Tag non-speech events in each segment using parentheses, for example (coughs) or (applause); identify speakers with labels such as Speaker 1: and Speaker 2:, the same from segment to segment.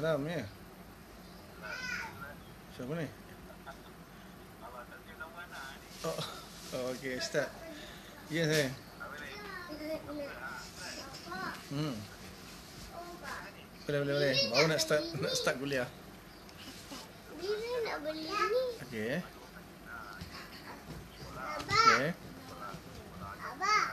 Speaker 1: Kenapa ya. Siapa ni? Oh, oh okey, start. Ya saya. Eh. Hmm. Boleh, boleh, boleh. Baru nak start, nak start kuliah. Okay. Okay. beli ni? Okey. Okey. Abah.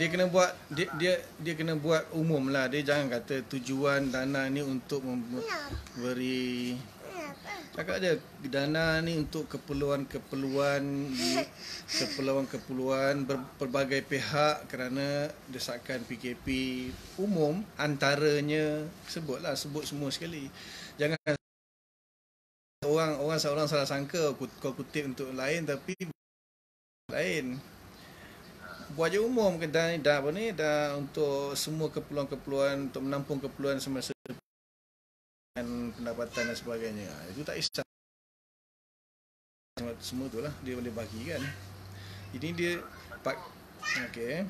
Speaker 1: dia kena buat dia dia dia kena buat umum lah dia jangan kata tujuan dana ni untuk memberi cakap aja dana ni untuk keperluan keperluan (laughs) keperluan keperluan berbagai pihak kerana desakan PKP umum antaranya sebutlah sebut semua sekali jangan orang orang seorang salah sangka kau kutip untuk lain tapi lain buat je umum ke dah, dah apa ni dah untuk semua keperluan-keperluan untuk menampung keperluan semasa dan pendapatan dan sebagainya ha, itu tak isah semua tu lah dia boleh bagi kan ini dia pak okey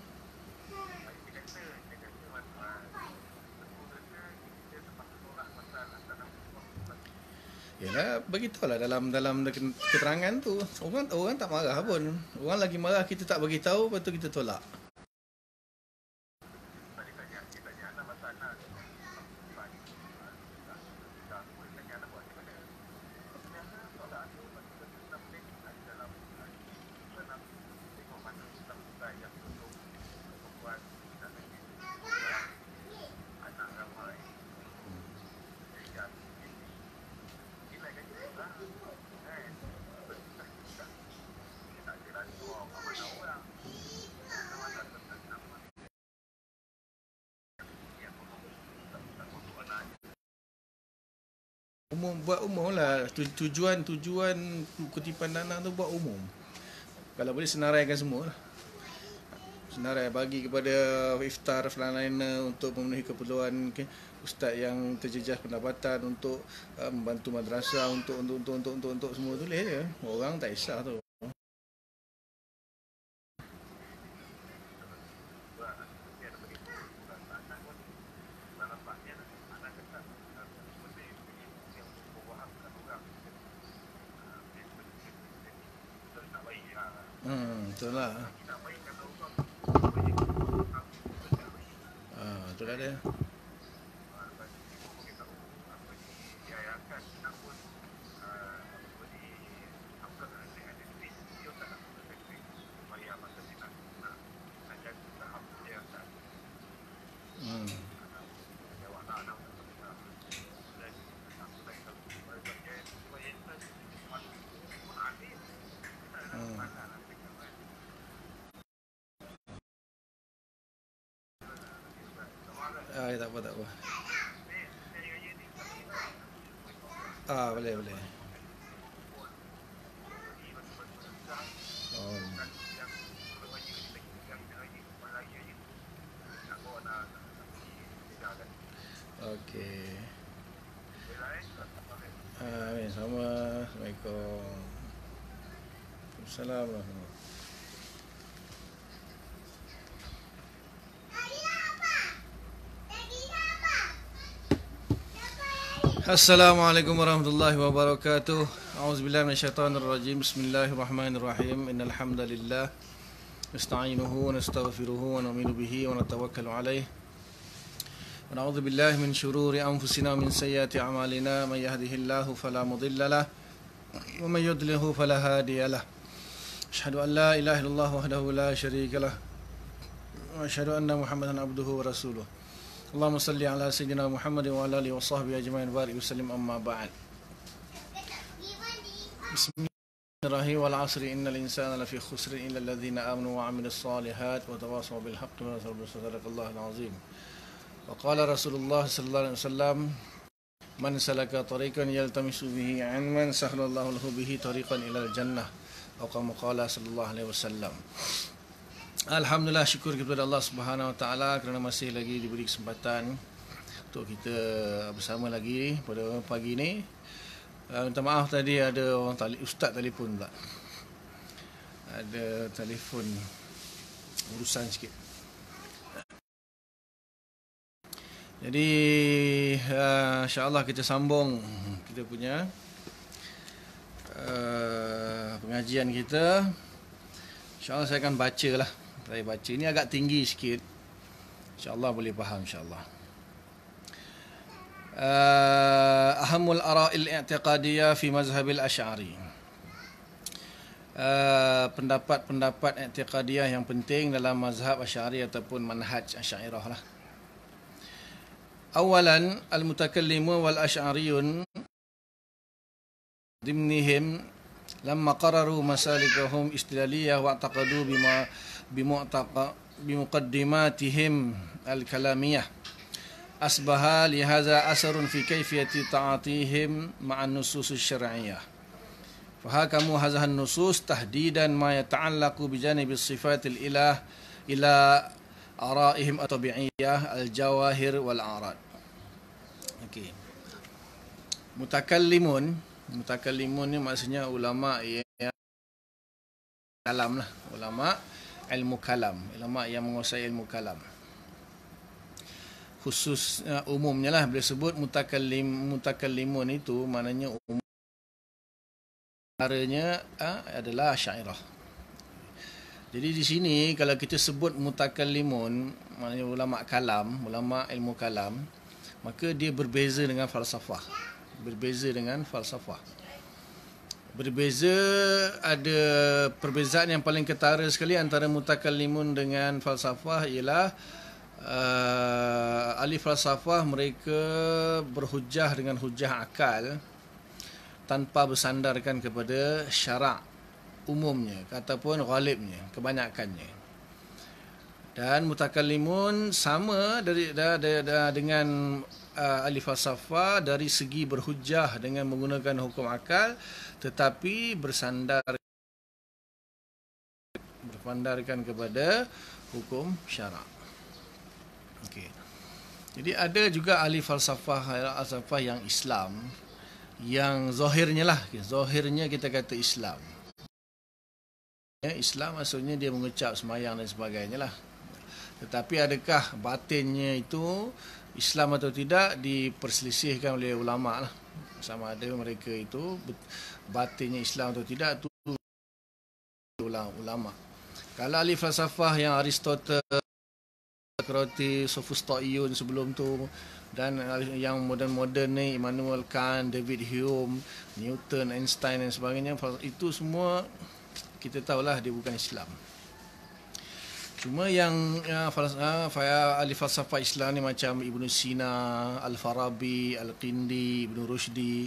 Speaker 1: Yalah, beritahulah dalam dalam keterangan tu. Orang orang tak marah pun. Orang lagi marah kita tak tahu lepas tu kita tolak. buat umum lah tujuan tujuan kutipan dana tu buat umum kalau boleh senaraikan semua lah. senarai bagi kepada iftar dan lain-lain untuk memenuhi keperluan okay, ustaz yang terjejas pendapatan untuk uh, membantu madrasah untuk untuk untuk untuk untuk, semua tu boleh je orang tak isah tu air tak apa tak apa. Ah boleh boleh. Oh. Okay. Ah, Amin. Assalamualaikum. Assalamualaikum. السلام عليكم ورحمة الله وبركاته أعوذ بالله من الشيطان الرجيم بسم الله الرحمن الرحيم إن الحمد لله نستعينه ونستغفره ونؤمن به ونتوكل عليه ونعوذ بالله من شرور أنفسنا ومن سيئات أعمالنا من يهده الله فلا مضل له ومن يضلله فلا هادي له أشهد أن لا إله إلا الله وحده لا شريك له وأشهد أن محمدا عبده ورسوله اللهم صل على سيدنا محمد وعلى اله وصحبه اجمعين بارك وسلم اما بعد بسم الله الرحيم والعصر ان الانسان لفي خسر الا الذين امنوا وعملوا الصالحات وتواصوا بالحق وتواصوا بالصدق الله العظيم وقال رسول الله صلى الله عليه وسلم من سلك طريقا يلتمس به علما سهل الله له به طريقا الى الجنه او كما قال صلى الله عليه وسلم Alhamdulillah syukur kepada Allah Subhanahu Wa Taala kerana masih lagi diberi kesempatan untuk kita bersama lagi pada pagi ini. Uh, minta maaf tadi ada orang tali, ustaz telefon pula. Ada telefon urusan sikit. Jadi uh, insya-Allah kita sambung kita punya uh, pengajian kita. Insya-Allah saya akan bacalah saya baca ni agak tinggi sikit. InsyaAllah boleh faham insyaAllah. Uh, ahamul ara'il i'tiqadiyah fi mazhabil asyari. pendapat uh, pendapat-pendapat i'tiqadiyah yang penting dalam mazhab asyari ataupun manhaj asyairah lah. Awalan al-mutakallimu wal-asyariyun dimnihim lamma qararu masalikahum istilaliyah wa'taqadu bima بمقدماتهم الكلامية أصبح لهذا أثر في كيفية تعاطيهم مع النصوص الشرعية فحكم هذه النصوص تحديدا ما يتعلق بجانب الصفات الإله إلى أرائهم الطبيعية الجواهر والأعراض okay. متكلمون متكلمون maksudnya ulama yang dalam lah ulama ilmu kalam ulama yang menguasai ilmu kalam khusus uh, umumnya lah Boleh sebut mutakallim mutakallimun itu maknanya umum caranya uh, ah, adalah syairah jadi di sini kalau kita sebut mutakallimun maknanya ulama kalam ulama ilmu kalam maka dia berbeza dengan falsafah berbeza dengan falsafah Berbeza ada perbezaan yang paling ketara sekali antara mutakallimun dengan falsafah ialah uh, ahli falsafah mereka berhujah dengan hujah akal tanpa bersandarkan kepada syarak umumnya ataupun ghalibnya kebanyakannya dan mutakallimun sama dari, dari, dari, dari dengan uh, Ali Falsafah dari segi berhujah dengan menggunakan hukum akal tetapi bersandar berpandarkan kepada hukum syarak. Okey. Jadi ada juga ahli falsafah falsafah yang Islam yang zahirnya lah, zahirnya kita kata Islam. Ya, Islam maksudnya dia mengucap semayang dan sebagainya lah. Tetapi adakah batinnya itu Islam atau tidak diperselisihkan oleh ulama lah. Sama ada mereka itu batinnya Islam atau tidak tu ulama. Kalau ahli falsafah yang Aristotle, Sokrati, Sofustoyun sebelum tu dan yang moden-moden ni Immanuel Kant, David Hume, Newton, Einstein dan sebagainya itu semua kita tahulah dia bukan Islam. Cuma yang ya, ya, ahli falsafah Islam ni macam Ibn Sina, Al-Farabi, Al-Qindi, Ibn Rushdi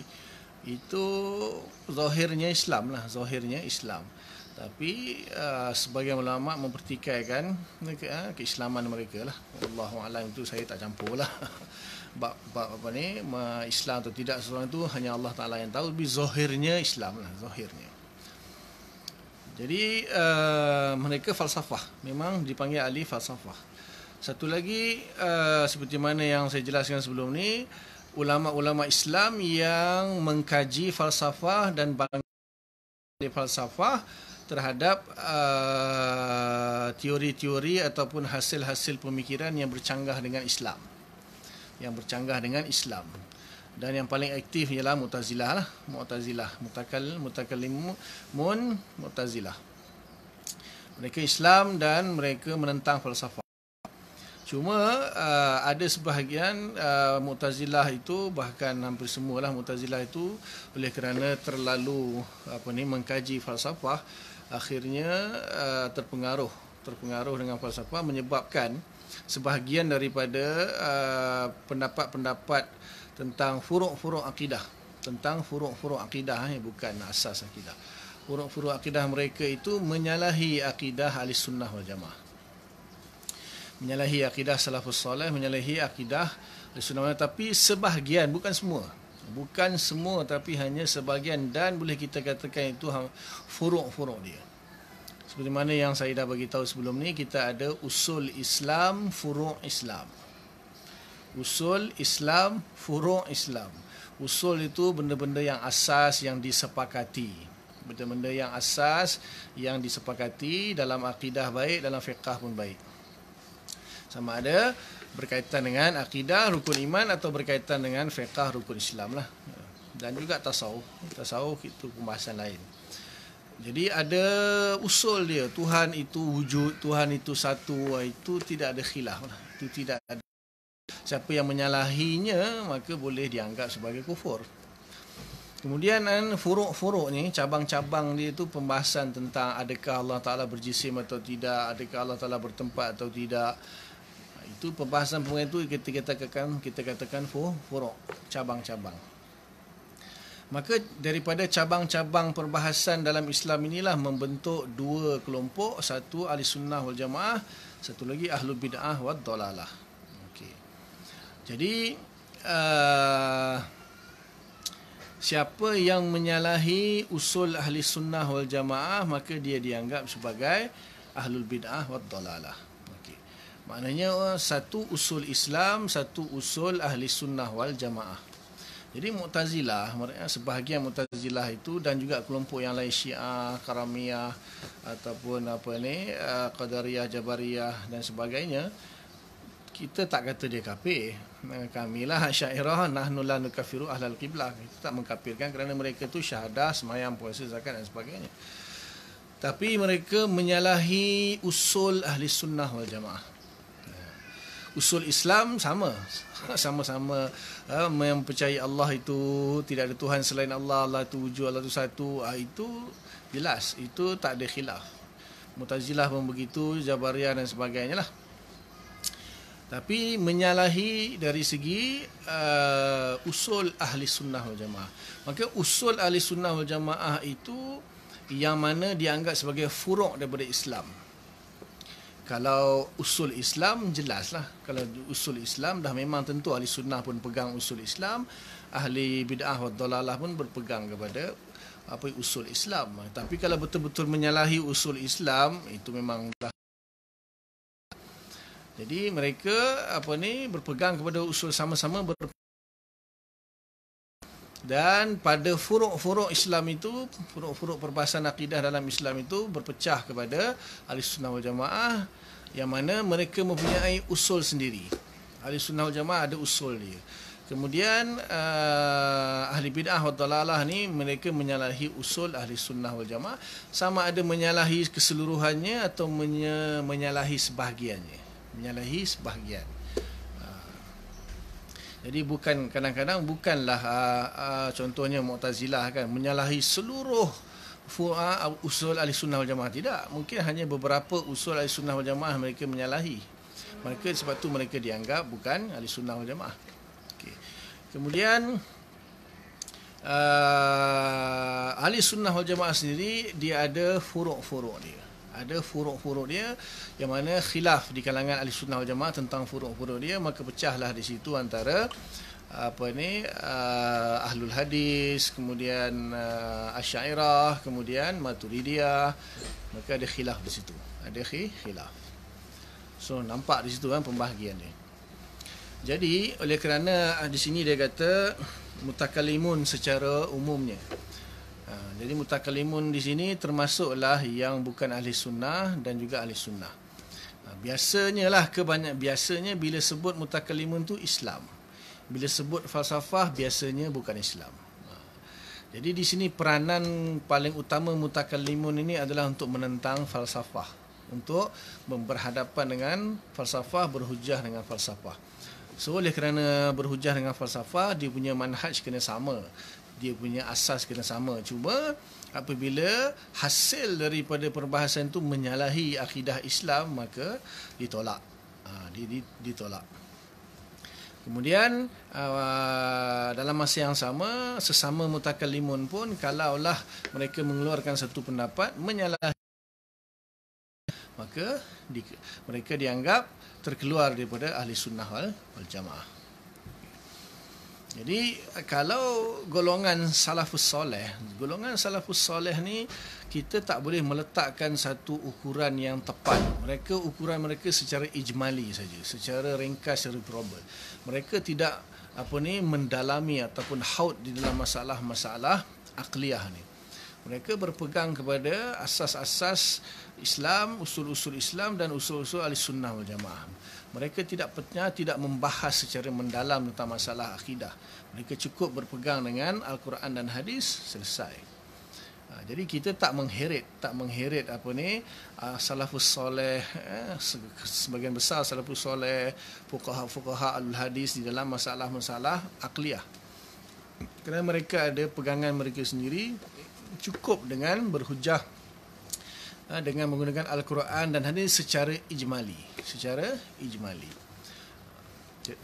Speaker 1: Itu zahirnya Islam lah, zahirnya Islam Tapi uh, sebagian ulama mempertikaikan ke, uh, keislaman mereka lah Allahu'alam itu saya tak campur lah (laughs) bab, bab apa ni, Islam atau tidak seorang itu hanya Allah Ta'ala yang tahu Bi zahirnya Islam lah, zahirnya jadi uh, mereka falsafah Memang dipanggil ahli falsafah Satu lagi uh, Seperti mana yang saya jelaskan sebelum ni Ulama-ulama Islam yang mengkaji falsafah dan bangkit falsafah terhadap uh, teori-teori ataupun hasil-hasil pemikiran yang bercanggah dengan Islam. Yang bercanggah dengan Islam dan yang paling aktif ialah mutazilah lah mutazilah mutakal mutakallimun mutazilah mereka Islam dan mereka menentang falsafah cuma uh, ada sebahagian uh, mutazilah itu bahkan hampir semualah mutazilah itu oleh kerana terlalu apa ni mengkaji falsafah akhirnya uh, terpengaruh terpengaruh dengan falsafah menyebabkan sebahagian daripada uh, pendapat-pendapat uh, tentang furuk-furuk akidah tentang furuk-furuk akidah eh, bukan asas akidah furuk-furuk akidah mereka itu menyalahi akidah ahli sunnah wal jamaah menyalahi akidah salafus soleh menyalahi akidah ahli sunnah tapi sebahagian bukan semua bukan semua tapi hanya sebahagian dan boleh kita katakan itu ha, furuk-furuk dia seperti mana yang saya dah bagi tahu sebelum ni kita ada usul Islam furuk Islam Usul Islam, furu' Islam. Usul itu benda-benda yang asas yang disepakati. Benda-benda yang asas yang disepakati dalam akidah baik, dalam fiqah pun baik. Sama ada berkaitan dengan akidah, rukun iman atau berkaitan dengan fiqah, rukun Islam lah. Dan juga tasawuf. Tasawuf itu pembahasan lain. Jadi ada usul dia Tuhan itu wujud, Tuhan itu satu Itu tidak ada khilaf lah. Itu tidak ada siapa yang menyalahinya maka boleh dianggap sebagai kufur Kemudian kan furuk-furuk ni, cabang-cabang dia tu pembahasan tentang adakah Allah Ta'ala berjisim atau tidak, adakah Allah Ta'ala bertempat atau tidak. Itu pembahasan-pembahasan tu kita katakan, kita katakan furuk, cabang-cabang. Maka daripada cabang-cabang perbahasan dalam Islam inilah membentuk dua kelompok, satu Ahli Sunnah wal Jamaah, satu lagi ahlu Bid'ah wal Dolalah. Jadi uh, siapa yang menyalahi usul ahli sunnah wal jamaah maka dia dianggap sebagai ahlul bid'ah wad dalalah. Okey. Maknanya uh, satu usul Islam, satu usul ahli sunnah wal jamaah. Jadi Mu'tazilah, sebahagian Mu'tazilah itu dan juga kelompok yang lain Syiah, Karamiah ataupun apa ni, uh, Qadariyah, Jabariyah dan sebagainya kita tak kata dia kafir Eh, kami lah syairah nahnu la nukafiru ahlal qiblah itu tak mengkafirkan kerana mereka tu syahadah semayam puasa zakat dan sebagainya tapi mereka menyalahi usul ahli sunnah wal jamaah eh, usul Islam sama (laughs) sama-sama ha, mempercayai Allah itu tidak ada Tuhan selain Allah Allah itu wujud Allah itu satu ah, itu jelas itu tak ada khilaf Mutazilah pun begitu Jabariyah dan sebagainya lah tapi menyalahi dari segi uh, usul ahli sunnah wal jamaah. Maka usul ahli sunnah wal jamaah itu yang mana dianggap sebagai furuk daripada Islam. Kalau usul Islam jelaslah. Kalau usul Islam dah memang tentu ahli sunnah pun pegang usul Islam, ahli bid'ah wa dalalah pun berpegang kepada apa usul Islam. Tapi kalau betul-betul menyalahi usul Islam itu memang dah jadi mereka apa ni berpegang kepada usul sama-sama dan pada furuk-furuk Islam itu, furuk-furuk perbahasan akidah dalam Islam itu berpecah kepada Ahli Sunnah wal Jamaah yang mana mereka mempunyai usul sendiri. Ahli Sunnah wal Jamaah ada usul dia. Kemudian uh, Ahli Bid'ah wa Dalalah ni mereka menyalahi usul Ahli Sunnah wal Jamaah sama ada menyalahi keseluruhannya atau menyalahi sebahagiannya menyalahi sebahagian ah. jadi bukan kadang-kadang bukanlah ah, ah, contohnya Mu'tazilah kan menyalahi seluruh fu'a usul ahli sunnah wal jamaah tidak mungkin hanya beberapa usul ahli sunnah wal jamaah mereka menyalahi mereka sebab tu mereka dianggap bukan ahli sunnah wal jamaah okay. kemudian uh, ahli sunnah wal jamaah sendiri dia ada furuk-furuk dia uh, ada furuk-furuk dia yang mana khilaf di kalangan ahli sunnah wal jamaah tentang furuk-furuk dia maka pecahlah di situ antara apa ni uh, ahlul hadis kemudian uh, ah, asy'ariyah kemudian maturidiyah maka ada khilaf di situ ada khilaf so nampak di situ kan pembahagian dia jadi oleh kerana ah, di sini dia kata mutakallimun secara umumnya Ha, jadi mutakalimun di sini termasuklah yang bukan ahli sunnah dan juga ahli sunnah. Ha, biasanya lah kebanyak biasanya bila sebut mutakalimun tu Islam. Bila sebut falsafah biasanya bukan Islam. Ha, jadi di sini peranan paling utama mutakalimun ini adalah untuk menentang falsafah. Untuk berhadapan dengan falsafah, berhujah dengan falsafah. So oleh kerana berhujah dengan falsafah, dia punya manhaj kena sama dia punya asas kena sama cuma apabila hasil daripada perbahasan itu menyalahi akidah Islam maka ditolak ha, di, di, ditolak kemudian aa, uh, dalam masa yang sama sesama mutakallimun pun kalaulah mereka mengeluarkan satu pendapat menyalahi maka di, mereka dianggap terkeluar daripada ahli sunnah wal, wal jamaah jadi kalau golongan salafus soleh, golongan salafus soleh ni kita tak boleh meletakkan satu ukuran yang tepat. Mereka ukuran mereka secara ijmali saja, secara ringkas secara global. Mereka tidak apa ni mendalami ataupun haut di dalam masalah-masalah akliah ni. Mereka berpegang kepada asas-asas Islam, usul-usul Islam dan usul-usul Ahli Sunnah wal Jamaah mereka tidak pernah tidak membahas secara mendalam tentang masalah akidah mereka cukup berpegang dengan al-Quran dan hadis selesai ha, jadi kita tak mengheret tak mengheret apa ni uh, salafus soleh eh, sebagian besar salafus soleh fuqaha-fuqaha al-hadis di dalam masalah-masalah akliyah kerana mereka ada pegangan mereka sendiri cukup dengan berhujah Ah, dengan menggunakan Al-Quran dan hadis secara ijmali. Secara ijmali.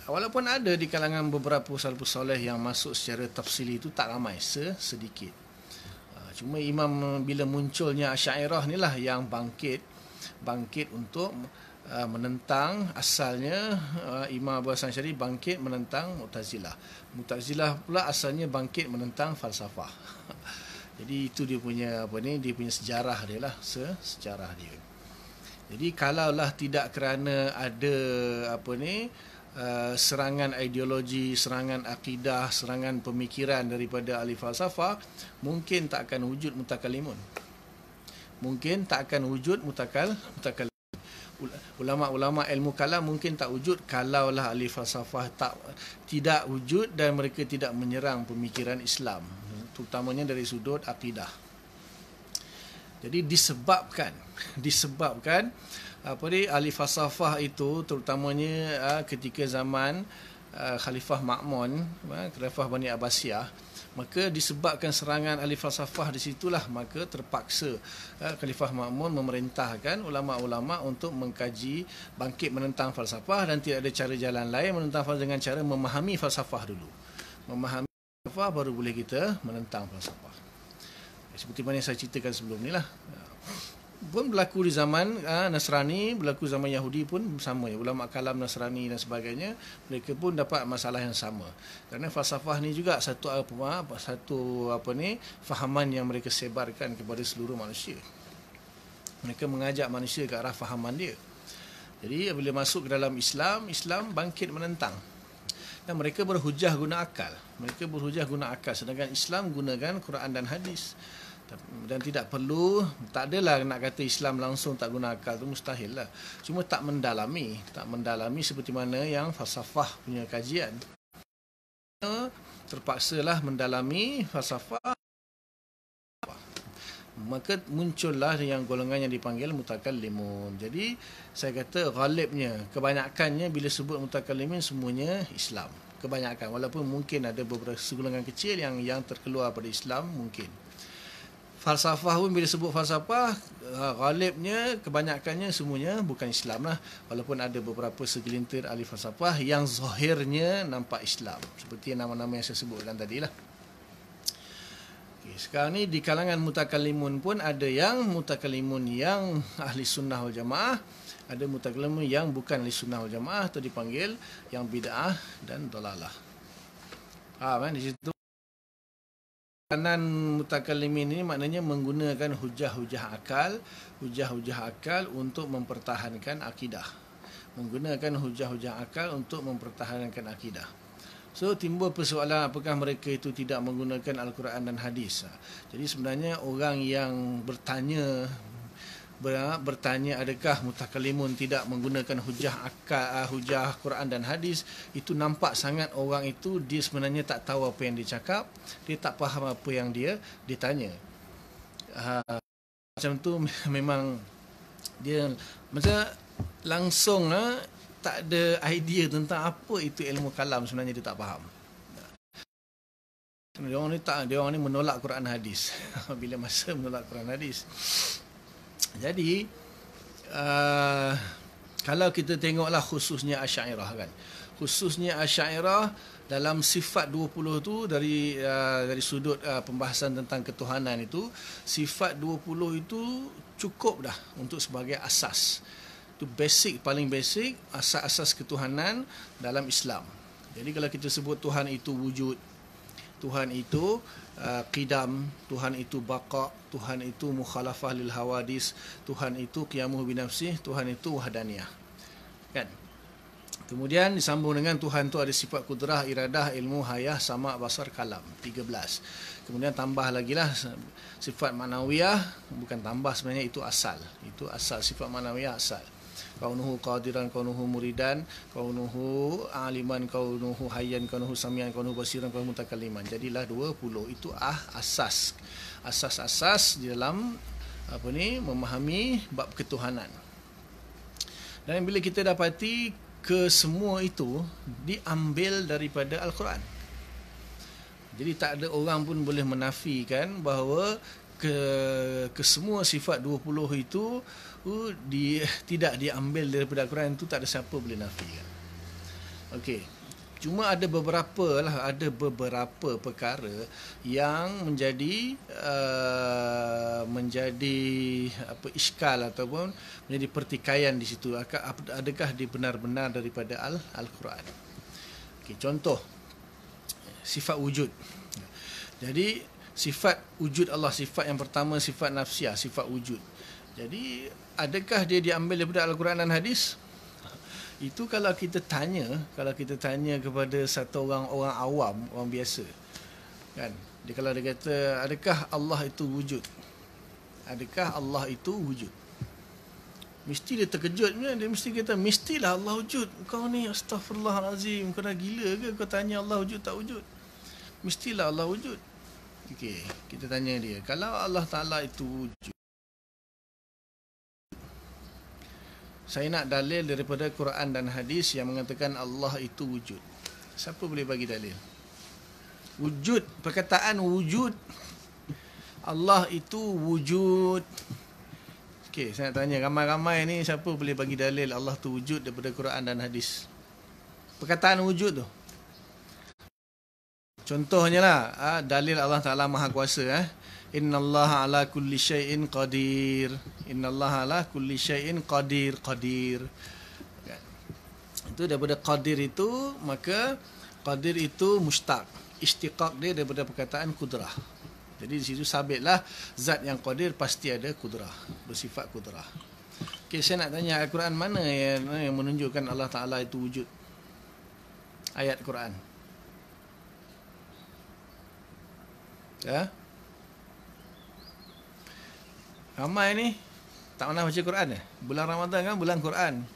Speaker 1: Walaupun ada di kalangan beberapa salafus soleh yang masuk secara tafsili itu tak ramai, sedikit. Ah, cuma imam bila munculnya Asyairah ni lah yang bangkit bangkit untuk ah, menentang asalnya Imam Abu Hasan Syari bangkit menentang Mu'tazilah. Mu'tazilah pula asalnya bangkit menentang falsafah. (laughs) Jadi itu dia punya apa ni, dia punya sejarah dia lah, se sejarah dia. Jadi kalaulah tidak kerana ada apa ni uh, serangan ideologi, serangan akidah, serangan pemikiran daripada ahli falsafah, mungkin tak akan wujud mutakalimun. Mungkin tak akan wujud mutakal mutakal ulama-ulama ilmu kalam mungkin tak wujud kalaulah ahli falsafah tak tidak wujud dan mereka tidak menyerang pemikiran Islam terutamanya dari sudut akidah. Jadi disebabkan (laughs) disebabkan apa ni ahli falsafah itu terutamanya uh, ketika zaman uh, Khalifah Ma'mun, uh, Khalifah Bani Abbasiyah, maka disebabkan serangan ahli falsafah di situlah maka terpaksa uh, Khalifah Ma'mun memerintahkan ulama-ulama untuk mengkaji bangkit menentang falsafah dan tidak ada cara jalan lain menentang falsafah dengan cara memahami falsafah dulu. Memahami falsafah baru boleh kita menentang falsafah. Ya, seperti mana yang saya ceritakan sebelum ni lah. Ya. Pun berlaku di zaman ha, Nasrani, berlaku zaman Yahudi pun sama. Ya, ulama kalam Nasrani dan sebagainya, mereka pun dapat masalah yang sama. Kerana falsafah ni juga satu ha, apa, satu apa ni, fahaman yang mereka sebarkan kepada seluruh manusia. Mereka mengajak manusia ke arah fahaman dia. Jadi bila masuk ke dalam Islam, Islam bangkit menentang. Dan mereka berhujah guna akal. Mereka berhujah guna akal. Sedangkan Islam gunakan Quran dan hadis. Dan tidak perlu, tak adalah nak kata Islam langsung tak guna akal itu mustahil lah. Cuma tak mendalami. Tak mendalami seperti mana yang falsafah punya kajian. Terpaksalah mendalami falsafah maka muncullah yang golongan yang dipanggil limun. Jadi saya kata ghalibnya, kebanyakannya bila sebut mutakal limun semuanya Islam. Kebanyakan walaupun mungkin ada beberapa segolongan kecil yang yang terkeluar pada Islam mungkin. Falsafah pun bila sebut falsafah ha, Ghalibnya kebanyakannya semuanya bukan Islam lah Walaupun ada beberapa segelintir ahli falsafah Yang zahirnya nampak Islam Seperti nama-nama yang saya sebutkan tadi lah sekarang ni di kalangan mutakalimun pun ada yang mutakalimun yang ahli sunnah wal jamaah, ada mutakalimun yang bukan ahli sunnah wal jamaah atau dipanggil yang bid'ah dan dolalah. Ah, kan eh? di situ kanan mutakalimin ini maknanya menggunakan hujah-hujah akal, hujah-hujah akal untuk mempertahankan akidah. Menggunakan hujah-hujah akal untuk mempertahankan akidah. So timbul persoalan apakah mereka itu tidak menggunakan Al-Quran dan hadis. Ah. Jadi sebenarnya orang yang bertanya ah, bertanya adakah mutakalimun tidak menggunakan hujah akal ah, hujah Quran dan hadis itu nampak sangat orang itu dia sebenarnya tak tahu apa yang dicakap dia tak faham apa yang dia ditanya macam tu memang dia macam langsung tak ada idea tentang apa itu ilmu kalam sebenarnya dia tak faham dia orang ni tak dia orang ni menolak Quran hadis (laughs) bila masa menolak Quran hadis jadi uh, kalau kita tengoklah khususnya Asy'ariyah kan khususnya Asy'ariyah dalam sifat 20 tu dari uh, dari sudut uh, pembahasan tentang ketuhanan itu sifat 20 itu cukup dah untuk sebagai asas itu basic paling basic asas-asas ketuhanan dalam Islam. Jadi kalau kita sebut Tuhan itu wujud, Tuhan itu uh, qidam, Tuhan itu baqa, Tuhan itu mukhalafah lil hawadis, Tuhan itu qiyamuh binafsih, Tuhan itu wahdaniyah. Kan? Kemudian disambung dengan Tuhan itu ada sifat kudrah, iradah, ilmu, hayah, sama, basar, kalam. 13. Kemudian tambah lagi lah sifat manawiyah. Bukan tambah sebenarnya itu asal. Itu asal sifat manawiyah asal kaunuhu qadiran kaunuhu muridan kaunuhu aliman kaunuhu hayyan kaunuhu samian kaunuhu basiran kaunuhu mutakalliman jadilah 20 itu ah asas asas-asas di dalam apa ni memahami bab ketuhanan dan bila kita dapati kesemua itu diambil daripada al-Quran jadi tak ada orang pun boleh menafikan bahawa ke kesemua sifat 20 itu uh, berlaku di tidak diambil daripada Al-Quran itu tak ada siapa boleh nafikan. Okey. Cuma ada beberapa lah ada beberapa perkara yang menjadi uh, menjadi apa iskal ataupun menjadi pertikaian di situ adakah dibenar-benar daripada al al-Quran. Okey contoh sifat wujud. Jadi sifat wujud Allah sifat yang pertama sifat nafsiah sifat wujud. Jadi adakah dia diambil daripada Al-Quran dan hadis? Itu kalau kita tanya, kalau kita tanya kepada satu orang orang awam, orang biasa. Kan? Dia kalau dia kata, adakah Allah itu wujud? Adakah Allah itu wujud? Mesti dia terkejut Dia mesti kata Mestilah Allah wujud Kau ni astaghfirullahalazim Kau dah gila ke Kau tanya Allah wujud tak wujud Mestilah Allah wujud Okey Kita tanya dia Kalau Allah Ta'ala itu wujud saya nak dalil daripada Quran dan hadis yang mengatakan Allah itu wujud. Siapa boleh bagi dalil? Wujud, perkataan wujud. Allah itu wujud. Okey, saya nak tanya ramai-ramai ni siapa boleh bagi dalil Allah tu wujud daripada Quran dan hadis? Perkataan wujud tu. Contohnya lah, ah, dalil Allah Ta'ala Maha Kuasa. Eh? Inna Allah ala kulli syai'in qadir. Inna Allah ala kulli syai'in qadir. Qadir. Itu daripada qadir itu, maka qadir itu mustaq. Istiqaq dia daripada perkataan kudrah. Jadi di situ sabitlah zat yang qadir pasti ada kudrah. Bersifat kudrah. Okay, saya nak tanya Al-Quran mana yang, yang menunjukkan Allah Ta'ala itu wujud? Ayat Quran. Ya? Yeah? Ramai ni tak pernah baca Quran ke? Eh? Bulan Ramadan kan bulan Quran.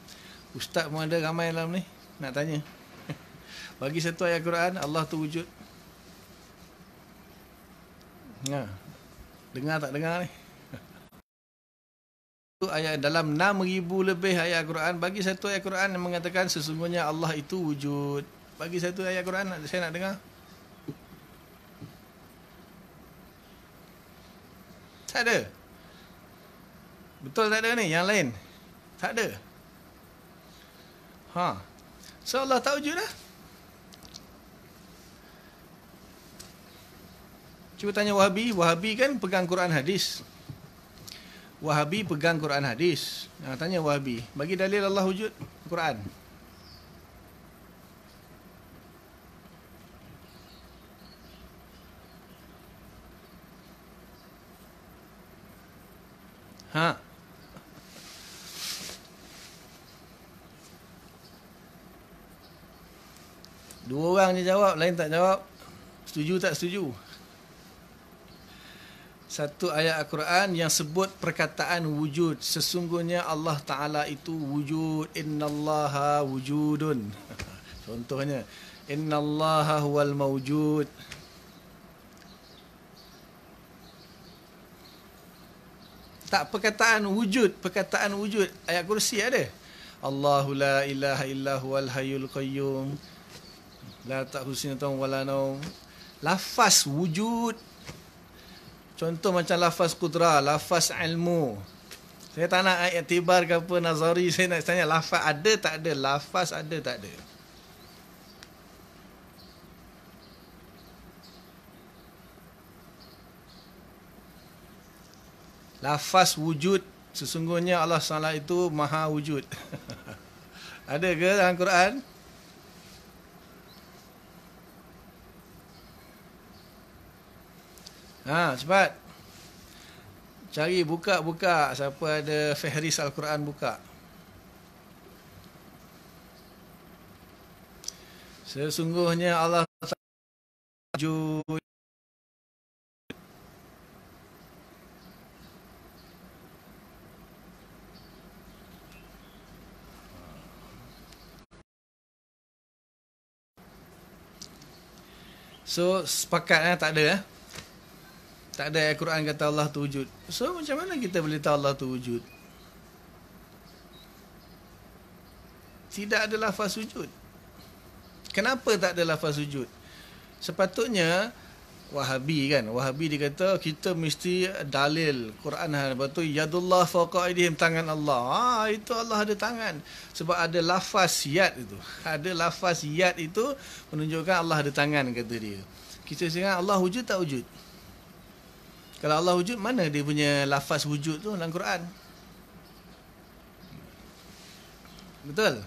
Speaker 1: Ustaz pun ada ramai dalam ni nak tanya. (laughs) Bagi satu ayat Quran Allah tu wujud. Ha. Dengar tak dengar ni? (laughs) ayat dalam 6000 lebih ayat Quran bagi satu ayat Quran yang mengatakan sesungguhnya Allah itu wujud. Bagi satu ayat Quran saya nak dengar. Tak ada. Betul tak ada ni yang lain? Tak ada. Ha. So Allah tahu je dah. Cuba tanya Wahabi, Wahabi kan pegang Quran hadis. Wahabi pegang Quran hadis. Ha, tanya Wahabi, bagi dalil Allah wujud Quran. Ha. Huh? Dua orang je jawab, lain tak jawab. Setuju tak setuju? Satu ayat Al-Quran yang sebut perkataan wujud. Sesungguhnya Allah Ta'ala itu wujud. Inna allaha wujudun. (laughs) Contohnya. Inna allaha huwal mawjud. Tak perkataan wujud. Perkataan wujud. Ayat kursi ada. Allahu la ilaha illa huwal hayul qayyum la tak husnul tahu wala naum lafaz wujud contoh macam lafaz kudra lafaz ilmu saya tak nak ayat tibar ke apa nazari saya nak tanya lafaz ada tak ada lafaz ada tak ada lafaz wujud sesungguhnya Allah SWT itu maha wujud (laughs) ada ke dalam Quran Ha, cepat. Cari buka-buka siapa ada fahris al-Quran buka. Sesungguhnya Allah maju So sepakat eh? tak ada eh? Tak ada ayat Quran kata Allah tu wujud. So macam mana kita boleh tahu Allah tu wujud? Tidak ada lafaz sujud. Kenapa tak ada lafaz sujud? Sepatutnya Wahabi kan Wahabi dia kata Kita mesti dalil Quran Lepas tu Yadullah faqa'idihim Tangan Allah ah, Itu Allah ada tangan Sebab ada lafaz yad itu (laughs) Ada lafaz yad itu Menunjukkan Allah ada tangan Kata dia Kita sekarang Allah wujud tak wujud? Kalau Allah wujud, mana dia punya lafaz wujud tu dalam Quran? Betul?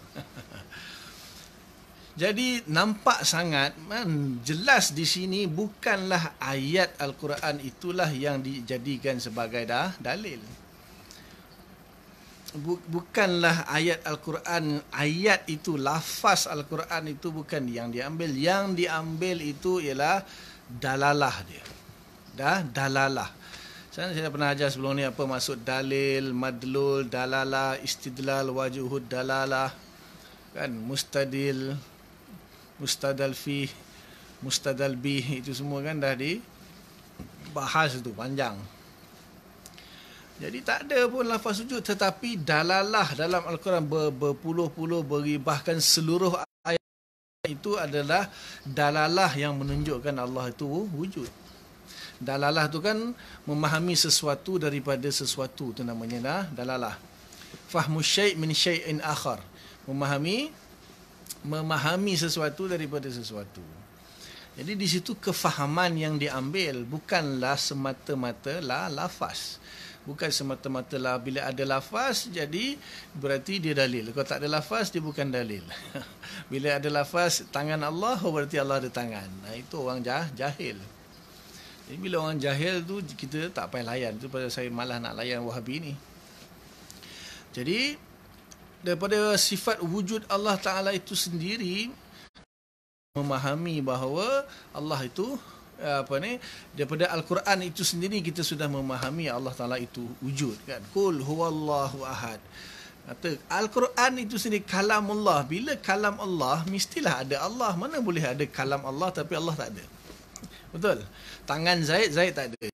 Speaker 1: (laughs) Jadi nampak sangat man, jelas di sini bukanlah ayat Al-Quran itulah yang dijadikan sebagai dah dalil. Bukanlah ayat Al-Quran Ayat itu, lafaz Al-Quran itu bukan yang diambil Yang diambil itu ialah dalalah dia dah dalalah. Saya, tidak pernah ajar sebelum ni apa maksud dalil, madlul, dalalah, istidlal, wajuhud dalalah. Kan mustadil, mustadal fi, mustadal bi itu semua kan dah di bahas tu panjang. Jadi tak ada pun lafaz sujud tetapi dalalah dalam al-Quran berpuluh-puluh beri bahkan seluruh ayat itu adalah dalalah yang menunjukkan Allah itu wujud. Dalalah tu kan memahami sesuatu daripada sesuatu tu namanya dah dalalah. Fahmu syai' min syai'in akhar. Memahami memahami sesuatu daripada sesuatu. Jadi di situ kefahaman yang diambil bukanlah semata-mata la lafaz. Bukan semata-mata lah bila ada lafaz jadi berarti dia dalil. Kalau tak ada lafaz dia bukan dalil. (laughs) bila ada lafaz tangan Allah oh berarti Allah ada tangan. Nah itu orang jah, jahil. Jadi bila orang jahil tu kita tak payah layan tu pada saya malah nak layan Wahabi ni. Jadi daripada sifat wujud Allah Taala itu sendiri memahami bahawa Allah itu apa ni daripada al-Quran itu sendiri kita sudah memahami Allah Taala itu wujud kan kul huwallahu ahad kata al-Quran itu sendiri kalam Allah. bila kalam Allah mestilah ada Allah mana boleh ada kalam Allah tapi Allah tak ada betul tangan Zaid, Zaid tak ada.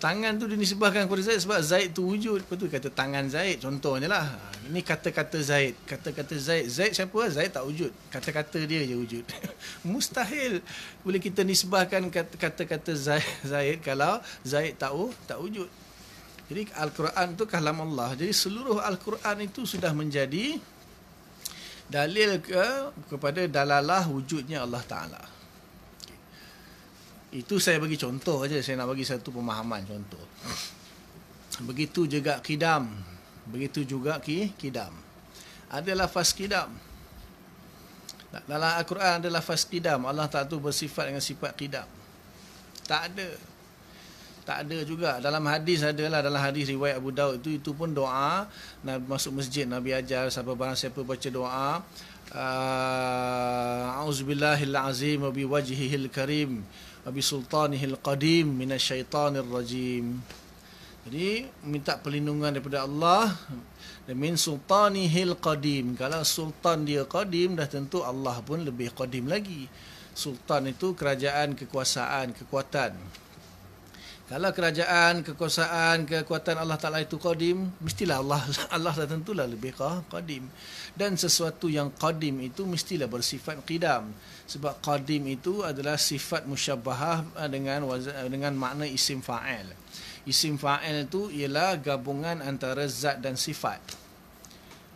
Speaker 1: Tangan tu dinisbahkan kepada Zaid sebab Zaid tu wujud. Lepas tu kata tangan Zaid, contohnya lah. Ini kata-kata Zaid. Kata-kata Zaid. Zaid siapa lah? Zaid tak wujud. Kata-kata dia je wujud. (laughs) Mustahil boleh kita nisbahkan kata-kata Zaid, Zaid kalau Zaid tak, tak wujud. Jadi Al-Quran tu kalam Allah. Jadi seluruh Al-Quran itu sudah menjadi dalil ke, kepada dalalah wujudnya Allah Ta'ala. Itu saya bagi contoh aja saya nak bagi satu pemahaman contoh. Begitu juga kidam. Begitu juga ki kidam. Ada lafaz kidam. Dalam Al-Quran ada lafaz kidam. Allah tak tahu bersifat dengan sifat kidam. Tak ada. Tak ada juga. Dalam hadis adalah. Dalam hadis riwayat Abu Daud itu. Itu pun doa. Nabi masuk masjid. Nabi ajar siapa barang siapa baca doa. Uh, ah, A'udzubillahillazim wa biwajhihil karim. Abi بسلطانه القديم من الشيطان rajim. jadi minta perlindungan daripada Allah dan min sultanihil qadim. Kalau sultan dia qadim dah tentu Allah pun lebih qadim lagi. Sultan itu kerajaan, kekuasaan, kekuatan. Kalau kerajaan, kekuasaan, kekuatan Allah Taala itu qadim, mestilah Allah (laughs) Allah dah tentulah lebih qadim. Dan sesuatu yang qadim itu mestilah bersifat qidam sebab qadim itu adalah sifat musyabbah eh, dengan eh, dengan makna isim fa'il. Isim fa'il itu ialah gabungan antara zat dan sifat.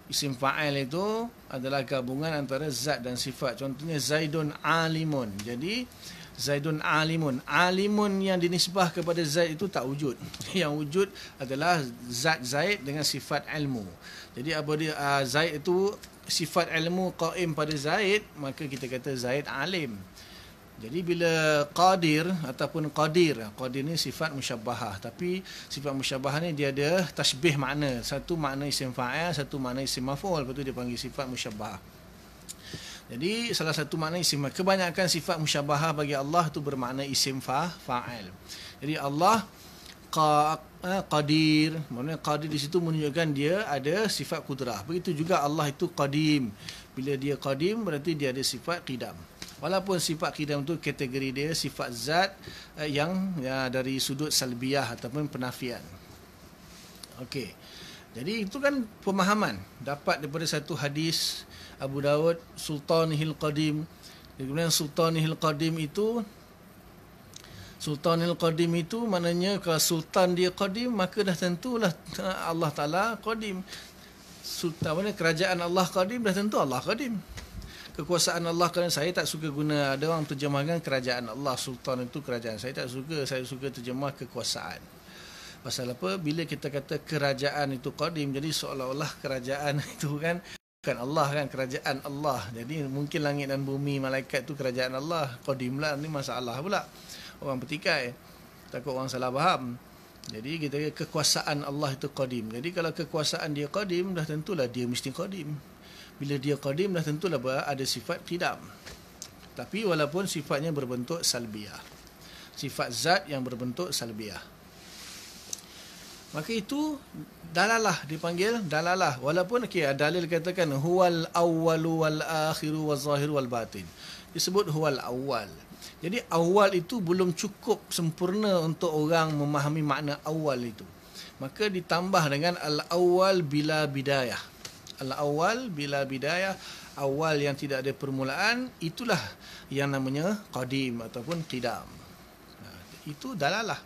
Speaker 1: Isim fa'il itu adalah gabungan antara zat dan sifat. Contohnya Zaidun Alimun. Jadi Zaidun Alimun. Alimun yang dinisbah kepada Zaid itu tak wujud. (laughs) Yang wujud adalah zat Zaid dengan sifat ilmu. Jadi apa dia ah, Zaid itu sifat ilmu qaim pada Zaid maka kita kata Zaid alim jadi bila qadir ataupun qadir qadir ni sifat musyabbahah tapi sifat musyabbahah ni dia ada tashbih makna satu makna isim fa'il satu makna isim maf'ul lepas tu dia panggil sifat musyabbahah jadi salah satu makna isim kebanyakan sifat musyabbahah bagi Allah tu bermakna isim fa'il jadi Allah uh, qadir maknanya qadir di situ menunjukkan dia ada sifat kudrah begitu juga Allah itu qadim bila dia qadim berarti dia ada sifat qidam walaupun sifat qidam itu kategori dia sifat zat uh, yang ya, dari sudut salbiah ataupun penafian okey jadi itu kan pemahaman dapat daripada satu hadis Abu Dawud Sultanil Qadim kemudian Sultanil Qadim itu Sultanil Qadim itu maknanya kalau sultan dia qadim maka dah tentulah ha, Allah Taala qadim. Sultan mana kerajaan Allah qadim dah tentu Allah qadim. Kekuasaan Allah kerana saya tak suka guna ada orang terjemahkan kerajaan Allah sultan itu kerajaan. Saya tak suka, saya suka terjemah kekuasaan. Pasal apa? Bila kita kata kerajaan itu qadim jadi seolah-olah kerajaan (laughs) itu kan Bukan Allah kan kerajaan Allah. Jadi mungkin langit dan bumi malaikat tu kerajaan Allah. Qadim lah ni masalah pula orang petikai takut orang salah faham jadi kita kekuasaan Allah itu qadim jadi kalau kekuasaan dia qadim dah tentulah dia mesti qadim bila dia qadim dah tentulah ada sifat qidam tapi walaupun sifatnya berbentuk salbiah sifat zat yang berbentuk salbiah maka itu dalalah dipanggil dalalah walaupun okay, dalil katakan huwal awwalu wal akhir wal zahir wal batin disebut huwal awwal jadi awal itu belum cukup sempurna untuk orang memahami makna awal itu. Maka ditambah dengan al awal bila bidayah. al awal bila bidayah, awal yang tidak ada permulaan itulah yang namanya qadim ataupun qidam. itu dalalah.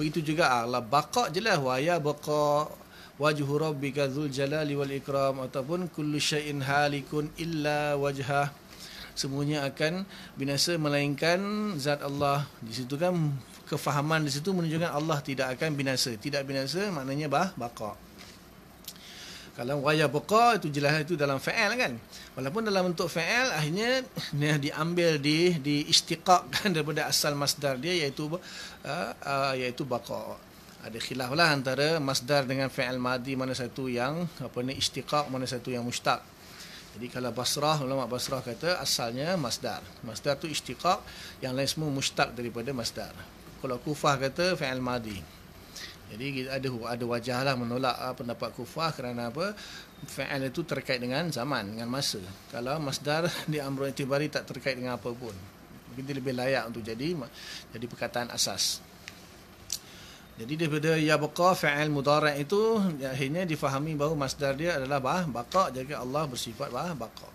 Speaker 1: Begitu juga Allah baqa jelah wa ya baqa wajhu rabbika dzul jalali wal ikram ataupun kullu syai'in halikun illa wajhah semuanya akan binasa melainkan zat Allah di situ kan kefahaman di situ menunjukkan Allah tidak akan binasa tidak binasa maknanya bah baqa kalau waya baqa itu jelas itu dalam fa'al kan walaupun dalam bentuk fa'al akhirnya (laughs) dia diambil di di istiqaqkan daripada asal masdar dia iaitu uh, uh, iaitu baqa ada khilaf lah antara masdar dengan fa'al madi mana satu yang apa ni istiqaq mana satu yang mushtaq jadi kalau Basrah, ulama Basrah kata asalnya masdar. Masdar tu istiqaq yang lain semua mushtaq daripada masdar. Kalau Kufah kata fi'il madi. Jadi ada ada wajahlah menolak ah, pendapat Kufah kerana apa? Fi'il itu terkait dengan zaman, dengan masa. Kalau masdar (laughs) di amrun tibari tak terkait dengan apa pun. Mungkin lebih layak untuk jadi jadi perkataan asas. Jadi daripada yabqa fi'il mudhari' itu akhirnya difahami bahawa masdar dia adalah bah baqa jadi Allah bersifat bah baqa.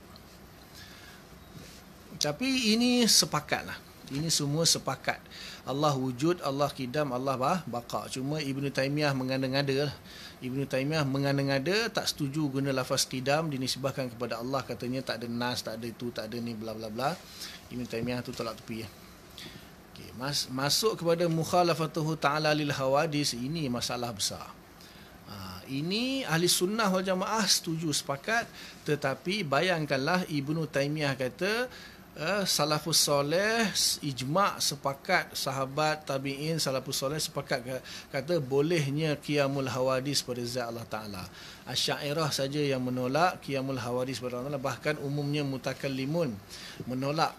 Speaker 1: Tapi ini sepakatlah. Ini semua sepakat. Allah wujud, Allah kidam, Allah bah baqa. Cuma Ibnu Taimiyah mengada-ngada. Ibnu Taimiyah mengada-ngada tak setuju guna lafaz kidam dinisbahkan kepada Allah katanya tak ada nas, tak ada itu, tak ada ni bla bla bla. Ibnu Taimiyah tu tolak tepi. Ya. Okay, mas, masuk kepada mukhalafatuhu ta'ala lil hawadis ini masalah besar. Ha, ini ahli sunnah wal jamaah setuju sepakat tetapi bayangkanlah Ibnu Taimiyah kata uh, salafus soleh ijma' sepakat sahabat tabi'in salafus soleh sepakat kata bolehnya qiyamul hawadis pada zat Allah Ta'ala asyairah saja yang menolak qiyamul hawadis pada Allah Ta'ala bahkan umumnya mutakallimun menolak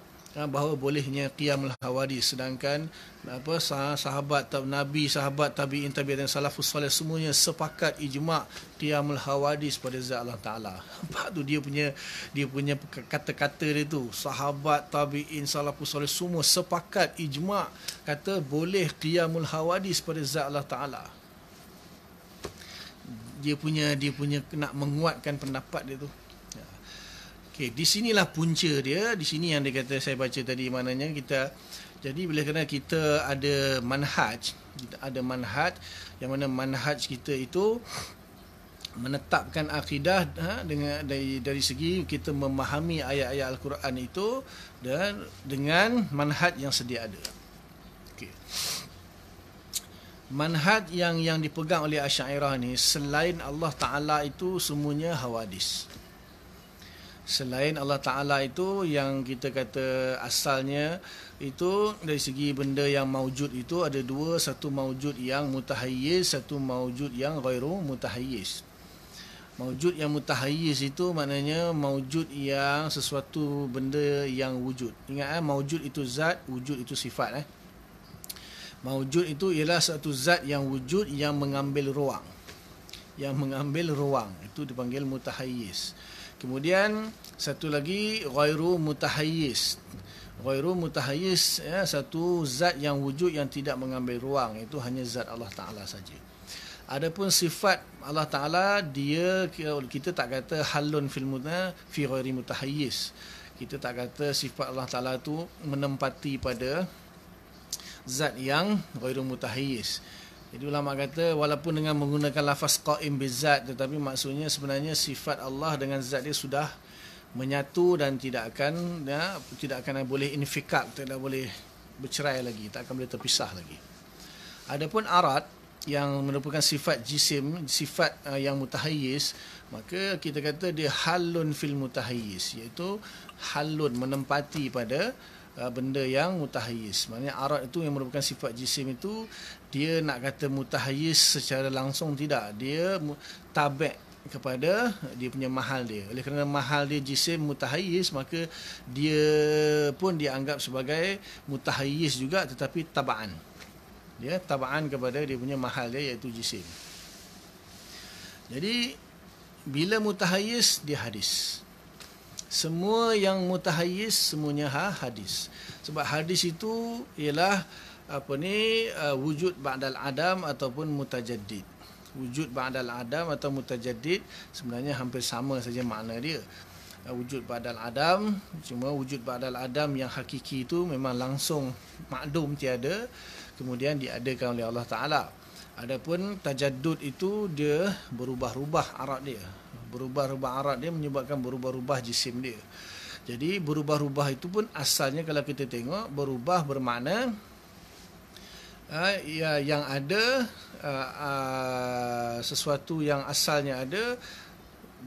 Speaker 1: bahawa bolehnya qiyamul hawadis sedangkan apa sahabat nabi sahabat tabiin tabi'in dan salafus soleh semuanya sepakat ijma' qiyamul hawadis pada zat Allah taala nampak (laughs) tu dia punya dia punya kata-kata dia tu sahabat tabiin salafus soleh semua sepakat ijma' kata boleh qiyamul hawadis pada zat Allah taala dia punya dia punya nak menguatkan pendapat dia tu Okey, di sinilah punca dia. Di sini yang dia kata saya baca tadi maknanya kita jadi boleh kena kita ada manhaj, kita ada manhaj yang mana manhaj kita itu menetapkan akidah ha, dengan dari dari segi kita memahami ayat-ayat al-Quran itu dan dengan manhaj yang sedia ada. Okey. Manhaj yang yang dipegang oleh Asy'ariyah ni selain Allah Taala itu semuanya hawadis selain Allah Taala itu yang kita kata asalnya itu dari segi benda yang maujud itu ada dua satu maujud yang mutahayis satu maujud yang ghairu mutahayis maujud yang mutahayis itu maknanya maujud yang sesuatu benda yang wujud ingat eh maujud itu zat wujud itu sifat eh maujud itu ialah satu zat yang wujud yang mengambil ruang yang mengambil ruang itu dipanggil mutahayis. Kemudian satu lagi ghairu mutahayis, Ghairu mutahayis, ya satu zat yang wujud yang tidak mengambil ruang itu hanya zat Allah Taala saja. Adapun sifat Allah Taala dia kita tak kata halun fil mutna fi ghairi mutahayyis. Kita tak kata sifat Allah Taala tu menempati pada zat yang ghairu mutahayis. Jadi ulama kata walaupun dengan menggunakan lafaz qaim bizat tetapi maksudnya sebenarnya sifat Allah dengan zat dia sudah menyatu dan tidak akan ya, tidak akan boleh infikak tidak boleh bercerai lagi tak akan boleh terpisah lagi. Adapun arat yang merupakan sifat jisim sifat uh, yang mutahayyiz maka kita kata dia halun fil mutahayyiz iaitu halun menempati pada eh, benda yang mutahayyiz. Maknanya arat itu yang merupakan sifat jisim itu dia nak kata mutahayis secara langsung tidak dia tabek kepada dia punya mahal dia oleh kerana mahal dia jisim mutahayis maka dia pun dianggap sebagai mutahayis juga tetapi tabaan dia ya, tabaan kepada dia punya mahal dia iaitu jisim jadi bila mutahayis dia hadis semua yang mutahayis semuanya ha-, hadis sebab hadis itu ialah apa ni uh, wujud ba'dal adam ataupun mutajaddid wujud ba'dal adam atau mutajaddid sebenarnya hampir sama saja makna dia uh, wujud badal adam cuma wujud badal adam yang hakiki itu memang langsung maklum tiada kemudian diadakan oleh Allah taala adapun tajaddud itu dia berubah-ubah arak dia berubah-ubah arak dia menyebabkan berubah-ubah jisim dia jadi berubah-ubah itu pun asalnya kalau kita tengok berubah bermakna Ah, ya yang ada ah, ah, sesuatu yang asalnya ada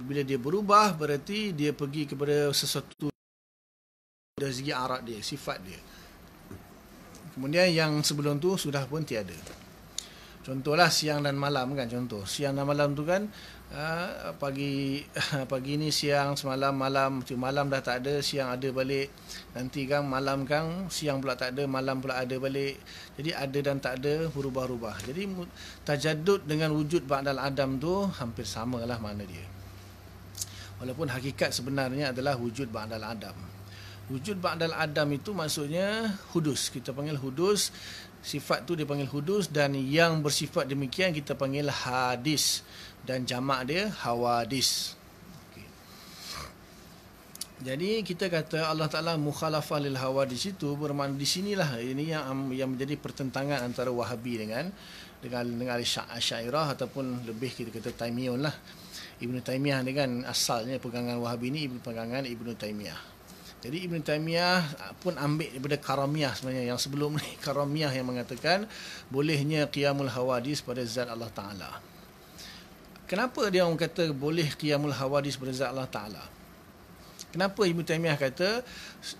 Speaker 1: bila dia berubah berarti dia pergi kepada sesuatu dari segi arak dia sifat dia kemudian yang sebelum tu sudah pun tiada contohlah siang dan malam kan contoh siang dan malam tu kan Ah, pagi (laughs) pagi ni siang semalam malam malam dah tak ada siang ada balik nanti kang malam kang siang pula tak ada malam pula ada balik jadi ada dan tak ada berubah-ubah jadi tajadud dengan wujud ba'dal adam tu hampir samalah mana dia walaupun hakikat sebenarnya adalah wujud ba'dal adam wujud ba'dal adam itu maksudnya hudus kita panggil hudus sifat tu dipanggil hudus dan yang bersifat demikian kita panggil hadis dan jamak dia hawadis. Okay. Jadi kita kata Allah Taala mukhalafah lil hawadis itu bermakna di sinilah ini yang yang menjadi pertentangan antara Wahabi dengan dengan dengan Asy'ariyah ataupun lebih kita kata Taimiyun lah. Ibnu Taimiyah ni kan asalnya pegangan Wahabi ni ibu pegangan Ibnu Taimiyah. Jadi Ibnu Taimiyah pun ambil daripada Karamiyah sebenarnya yang sebelum ni (laughs) Karamiyah yang mengatakan bolehnya qiyamul hawadis pada zat Allah Taala. Kenapa dia orang kata boleh qiyamul hawadis berza Allah Ta'ala? Kenapa Ibn Taymiyah kata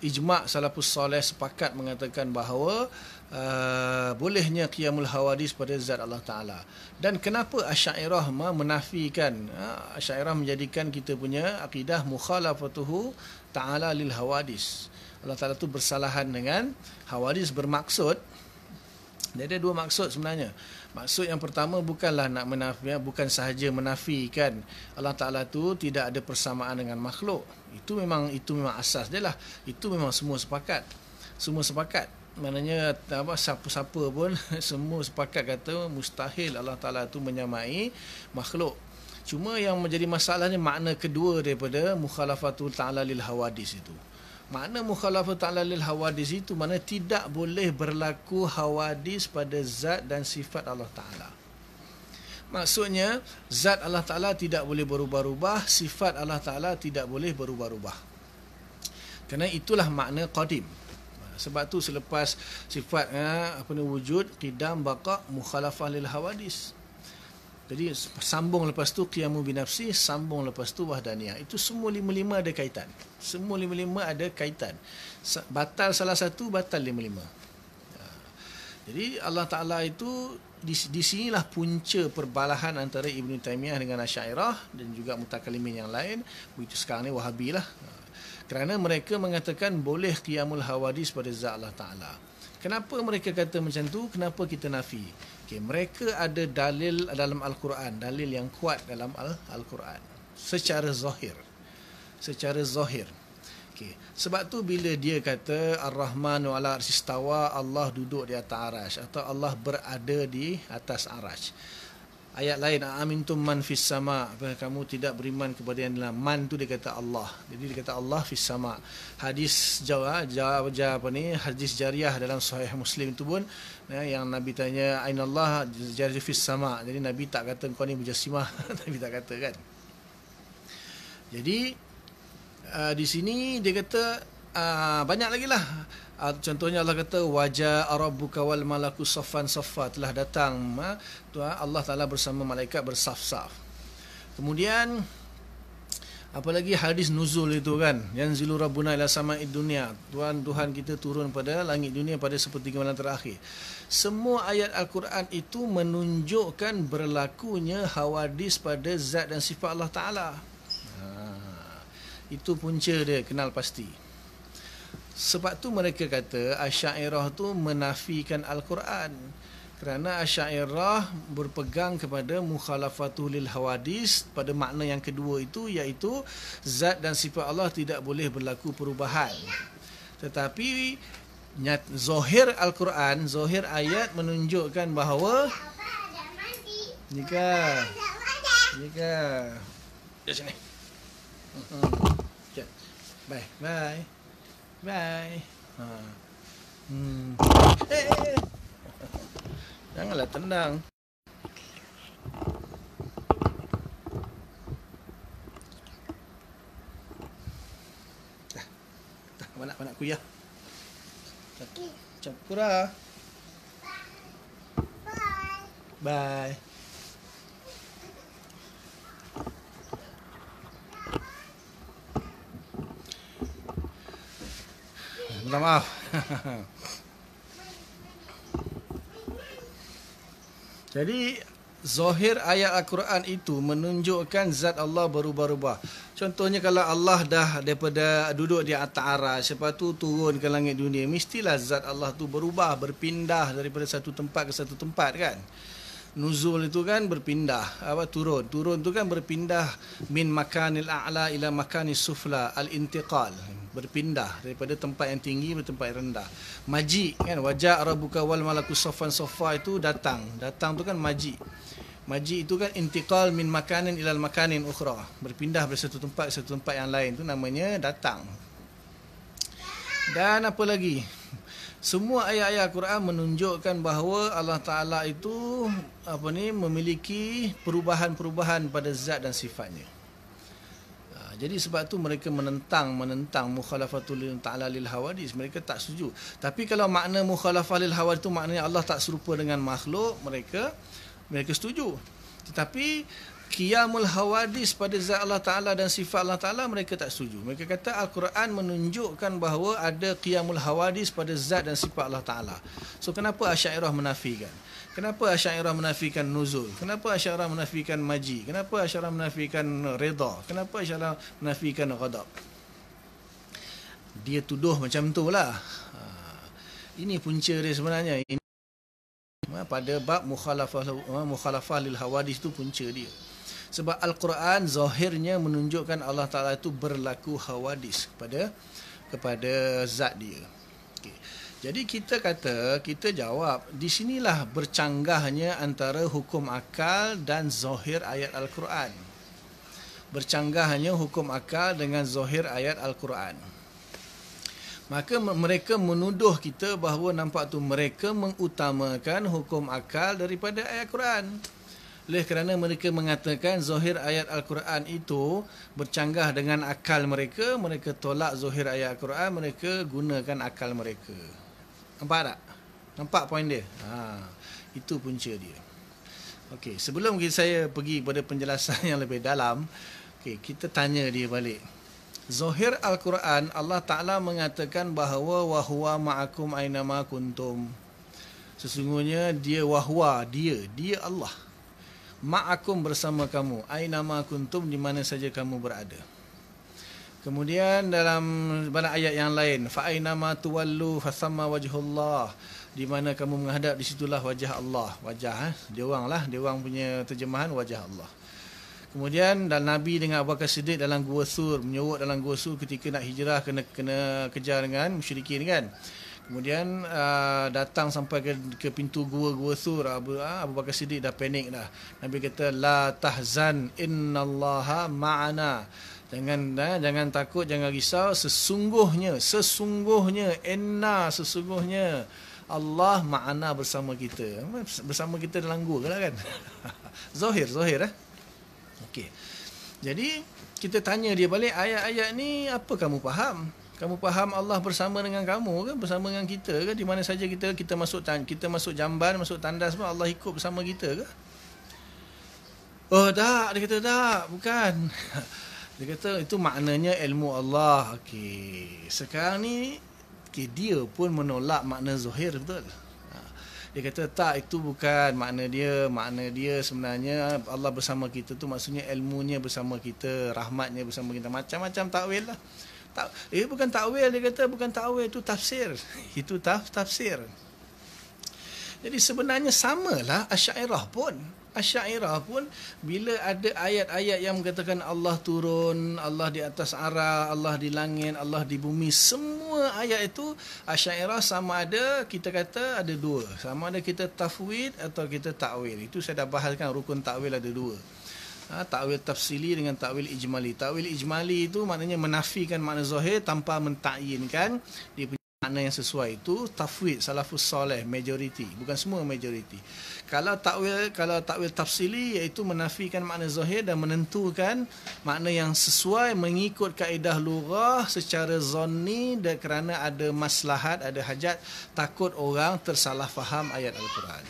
Speaker 1: ijma' salafus soleh sepakat mengatakan bahawa Uh, bolehnya qiyamul hawadis pada zat Allah Ta'ala dan kenapa Asyairah menafikan uh, Asyairah menjadikan kita punya akidah mukhalafatuhu ta'ala lil hawadis Allah Ta'ala tu bersalahan dengan hawadis bermaksud dia ada dua maksud sebenarnya Maksud yang pertama bukanlah nak menafi, ya, bukan sahaja menafikan Allah Taala tu tidak ada persamaan dengan makhluk. Itu memang itu memang asas dia lah. Itu memang semua sepakat. Semua sepakat. Maknanya apa siapa-siapa pun (laughs) semua sepakat kata mustahil Allah Taala tu menyamai makhluk. Cuma yang menjadi masalahnya makna kedua daripada mukhalafatul ta'ala lil hawadis itu. Mana mukhalafah ta'ala lil hawadis itu Mana tidak boleh berlaku hawadis pada zat dan sifat Allah Ta'ala Maksudnya zat Allah Ta'ala tidak boleh berubah-ubah Sifat Allah Ta'ala tidak boleh berubah-ubah Kerana itulah makna qadim sebab tu selepas sifatnya eh, apa ni wujud qidam baqa mukhalafah lil hawadis jadi sambung lepas tu qiyamu binafsi, sambung lepas tu wahdaniyah. Itu semua lima-lima ada kaitan. Semua lima-lima ada kaitan. Batal salah satu, batal lima-lima. Ha. Jadi Allah Ta'ala itu di, di sinilah punca perbalahan antara Ibn Taymiyah dengan Asyairah dan juga mutakalimin yang lain. Begitu sekarang ni Wahabi lah. Ha. Kerana mereka mengatakan boleh qiyamul hawadis pada zat Allah Ta'ala. Kenapa mereka kata macam tu? Kenapa kita nafi? Okay, mereka ada dalil dalam Al-Quran, dalil yang kuat dalam Al-Quran secara zahir. Secara zahir. Okay. Sebab tu bila dia kata Ar-Rahman wa ala arsistawa Allah duduk di atas arash Atau Allah berada di atas arash ayat lain amintum man fis sama kamu tidak beriman kepada yang dalam man tu dia kata Allah jadi dia kata Allah fis sama hadis jawa jawab apa ni hadis jariah dalam sahih muslim itu pun ya, yang nabi tanya ain Allah jariah fis sama jadi nabi tak kata kau ni mujassimah (laughs) nabi tak kata kan jadi uh, di sini dia kata uh, banyak lagi lah contohnya Allah kata wajah rabbuka wal malaku safan safa telah datang ah, Allah Taala bersama malaikat bersaf-saf. Kemudian apalagi hadis nuzul itu kan yang zilu rabbuna ila sama idunia. Tuhan Tuhan kita turun pada langit dunia pada sepertiga malam terakhir. Semua ayat Al-Quran itu menunjukkan berlakunya hawadis pada zat dan sifat Allah Taala. Ha, itu punca dia kenal pasti. Sebab tu mereka kata Asyairah tu menafikan Al-Quran kerana Asyairah berpegang kepada mukhalafatu lil hawadis pada makna yang kedua itu iaitu zat dan sifat Allah tidak boleh berlaku perubahan. Tetapi nyat, zohir Al-Quran, zohir ayat menunjukkan bahawa jika jika Di sini. Hmm. hmm. Bye. Bye. Bye. Ha. Hmm. Hey. Eh, eh, eh. Janganlah tendang. Dah. Mana mana aku ya? Cepura. Bye. Bye. minta maaf. (laughs) Jadi zahir ayat Al-Quran itu menunjukkan zat Allah berubah-ubah. Contohnya kalau Allah dah daripada duduk di atas aras, lepas tu turun ke langit dunia, mestilah zat Allah tu berubah, berpindah daripada satu tempat ke satu tempat kan? nuzul itu kan berpindah apa turun turun itu kan berpindah min makanil a'la ila makanis sufla al intiqal berpindah daripada tempat yang tinggi ke tempat yang rendah maji kan wajah rabbuka wal malaku safan safa itu datang datang tu kan maji maji itu kan intiqal min makanin ila makanin ukhra berpindah dari satu tempat ke satu tempat yang lain tu namanya datang dan apa lagi semua ayat-ayat Quran menunjukkan bahawa Allah Taala itu apa ni memiliki perubahan-perubahan pada zat dan sifatnya. Ha, jadi sebab tu mereka menentang menentang mukhalafatul ta'ala lil hawadis mereka tak setuju. Tapi kalau makna mukhalafah lil hawadis tu maknanya Allah tak serupa dengan makhluk, mereka mereka setuju. Tetapi Qiyamul Hawadis pada zat Allah Ta'ala dan sifat Allah Ta'ala mereka tak setuju. Mereka kata Al-Quran menunjukkan bahawa ada Qiyamul Hawadis pada zat dan sifat Allah Ta'ala. So kenapa Asyairah menafikan? Kenapa Asyairah menafikan Nuzul? Kenapa Asyairah menafikan Maji? Kenapa Asyairah menafikan Reda? Kenapa Asyairah menafikan Ghadab? Dia tuduh macam tu lah. Ha. Ini punca dia sebenarnya. Ini ha, pada bab mukhalafah, ha, mukhalafah lil hawadis tu punca dia sebab al-Quran zahirnya menunjukkan Allah Taala itu berlaku hawadis kepada kepada zat dia. Okey. Jadi kita kata, kita jawab, di sinilah bercanggahnya antara hukum akal dan zahir ayat al-Quran. Bercanggahnya hukum akal dengan zahir ayat al-Quran. Maka mereka menuduh kita bahawa nampak tu mereka mengutamakan hukum akal daripada ayat Al Quran oleh kerana mereka mengatakan zohir ayat al-Quran itu bercanggah dengan akal mereka mereka tolak zohir ayat al-Quran mereka gunakan akal mereka nampak tak nampak poin dia ha itu punca dia Okay, sebelum saya pergi pada penjelasan (laughs) yang lebih dalam Okay, kita tanya dia balik Zohir al-Quran Allah Taala mengatakan bahawa wahwa ma'akum aina ma sesungguhnya dia wahwa dia dia Allah ma'akum bersama kamu Aynama kuntum di mana saja kamu berada kemudian dalam banyak ayat yang lain fa aina ma tuwallu fasamma wajhullah di mana kamu menghadap di situlah wajah Allah wajah eh? dia oranglah dia orang punya terjemahan wajah Allah Kemudian dan Nabi dengan Abu Bakar Siddiq dalam Gua Sur, menyewuk dalam Gua Sur ketika nak hijrah kena kena kejar dengan musyrikin kan. Kemudian uh, datang sampai ke, ke pintu gua-gua surah. Abu, uh, Abu Bakar Siddiq dah panik dah. Nabi kata la tahzan innallaha ma'ana. Jangan uh, jangan takut jangan risau sesungguhnya sesungguhnya inna sesungguhnya Allah ma'ana bersama kita. Bersama kita dalam gua lah kan. (laughs) zohir zohir eh. Okey. Jadi kita tanya dia balik ayat-ayat ni apa kamu faham? Kamu faham Allah bersama dengan kamu ke? Bersama dengan kita ke? Di mana saja kita kita masuk tan, kita masuk jamban, masuk tandas pun Allah ikut bersama kita ke? Oh tak, dia kata tak, bukan. (laughs) Dia kata itu maknanya ilmu Allah. Okay, Sekarang ni okay, dia pun menolak makna zahir betul. Ha. Dia kata tak itu bukan makna dia Makna dia sebenarnya Allah bersama kita tu maksudnya ilmunya bersama kita Rahmatnya bersama kita Macam-macam takwil lah tak eh bukan takwil dia kata bukan takwil itu tafsir (laughs) itu taf tafsir jadi sebenarnya samalah asy'ariyah pun Asyairah pun bila ada ayat-ayat yang mengatakan Allah turun, Allah di atas arah, Allah di langit, Allah di bumi, semua ayat itu Asyairah sama ada kita kata ada dua. Sama ada kita tafwid atau kita takwil. Itu saya dah bahaskan rukun takwil ada dua ha, takwil tafsili dengan takwil ijmali. Takwil ijmali itu maknanya menafikan makna zahir tanpa mentakyinkan dia punya makna yang sesuai itu tafwid salafus soleh majoriti bukan semua majoriti. Kalau takwil kalau takwil tafsili iaitu menafikan makna zahir dan menentukan makna yang sesuai mengikut kaedah lurah secara zonni dan kerana ada maslahat ada hajat takut orang tersalah faham ayat al-Quran.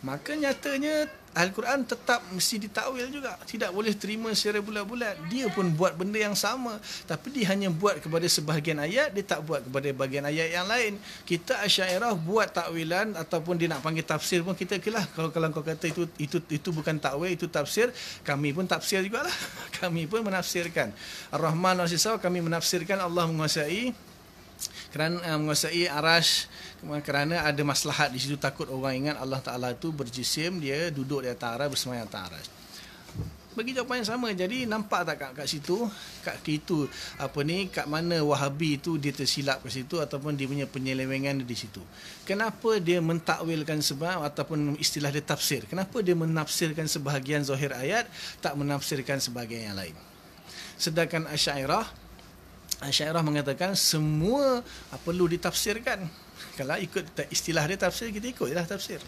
Speaker 1: Maka nyatanya Al-Quran tetap mesti ditakwil juga. Tidak boleh terima secara bulat-bulat. Dia pun buat benda yang sama. Tapi dia hanya buat kepada sebahagian ayat. Dia tak buat kepada bahagian ayat yang lain. Kita asyairah buat takwilan ataupun dia nak panggil tafsir pun kita kelah. Kalau kalau kau kata itu itu itu bukan takwil, itu tafsir. Kami pun tafsir juga lah. (laughs) Kami pun menafsirkan. Ar-Rahman wa kami menafsirkan Allah menguasai kerana uh, menguasai arash kerana ada maslahat di situ takut orang ingat Allah Taala itu berjisim dia duduk di atas arash bersemayam atas arash bagi jawapan yang sama jadi nampak tak kat, kat situ kat situ apa ni kat mana wahabi itu dia tersilap ke situ ataupun dia punya penyelewengan di situ kenapa dia mentakwilkan sebab ataupun istilah dia tafsir kenapa dia menafsirkan sebahagian zahir ayat tak menafsirkan sebahagian yang lain sedangkan asy'ariyah Syairah mengatakan semua ah, perlu ditafsirkan. (laughs) Kalau ikut istilah dia tafsir, kita ikutlah tafsir.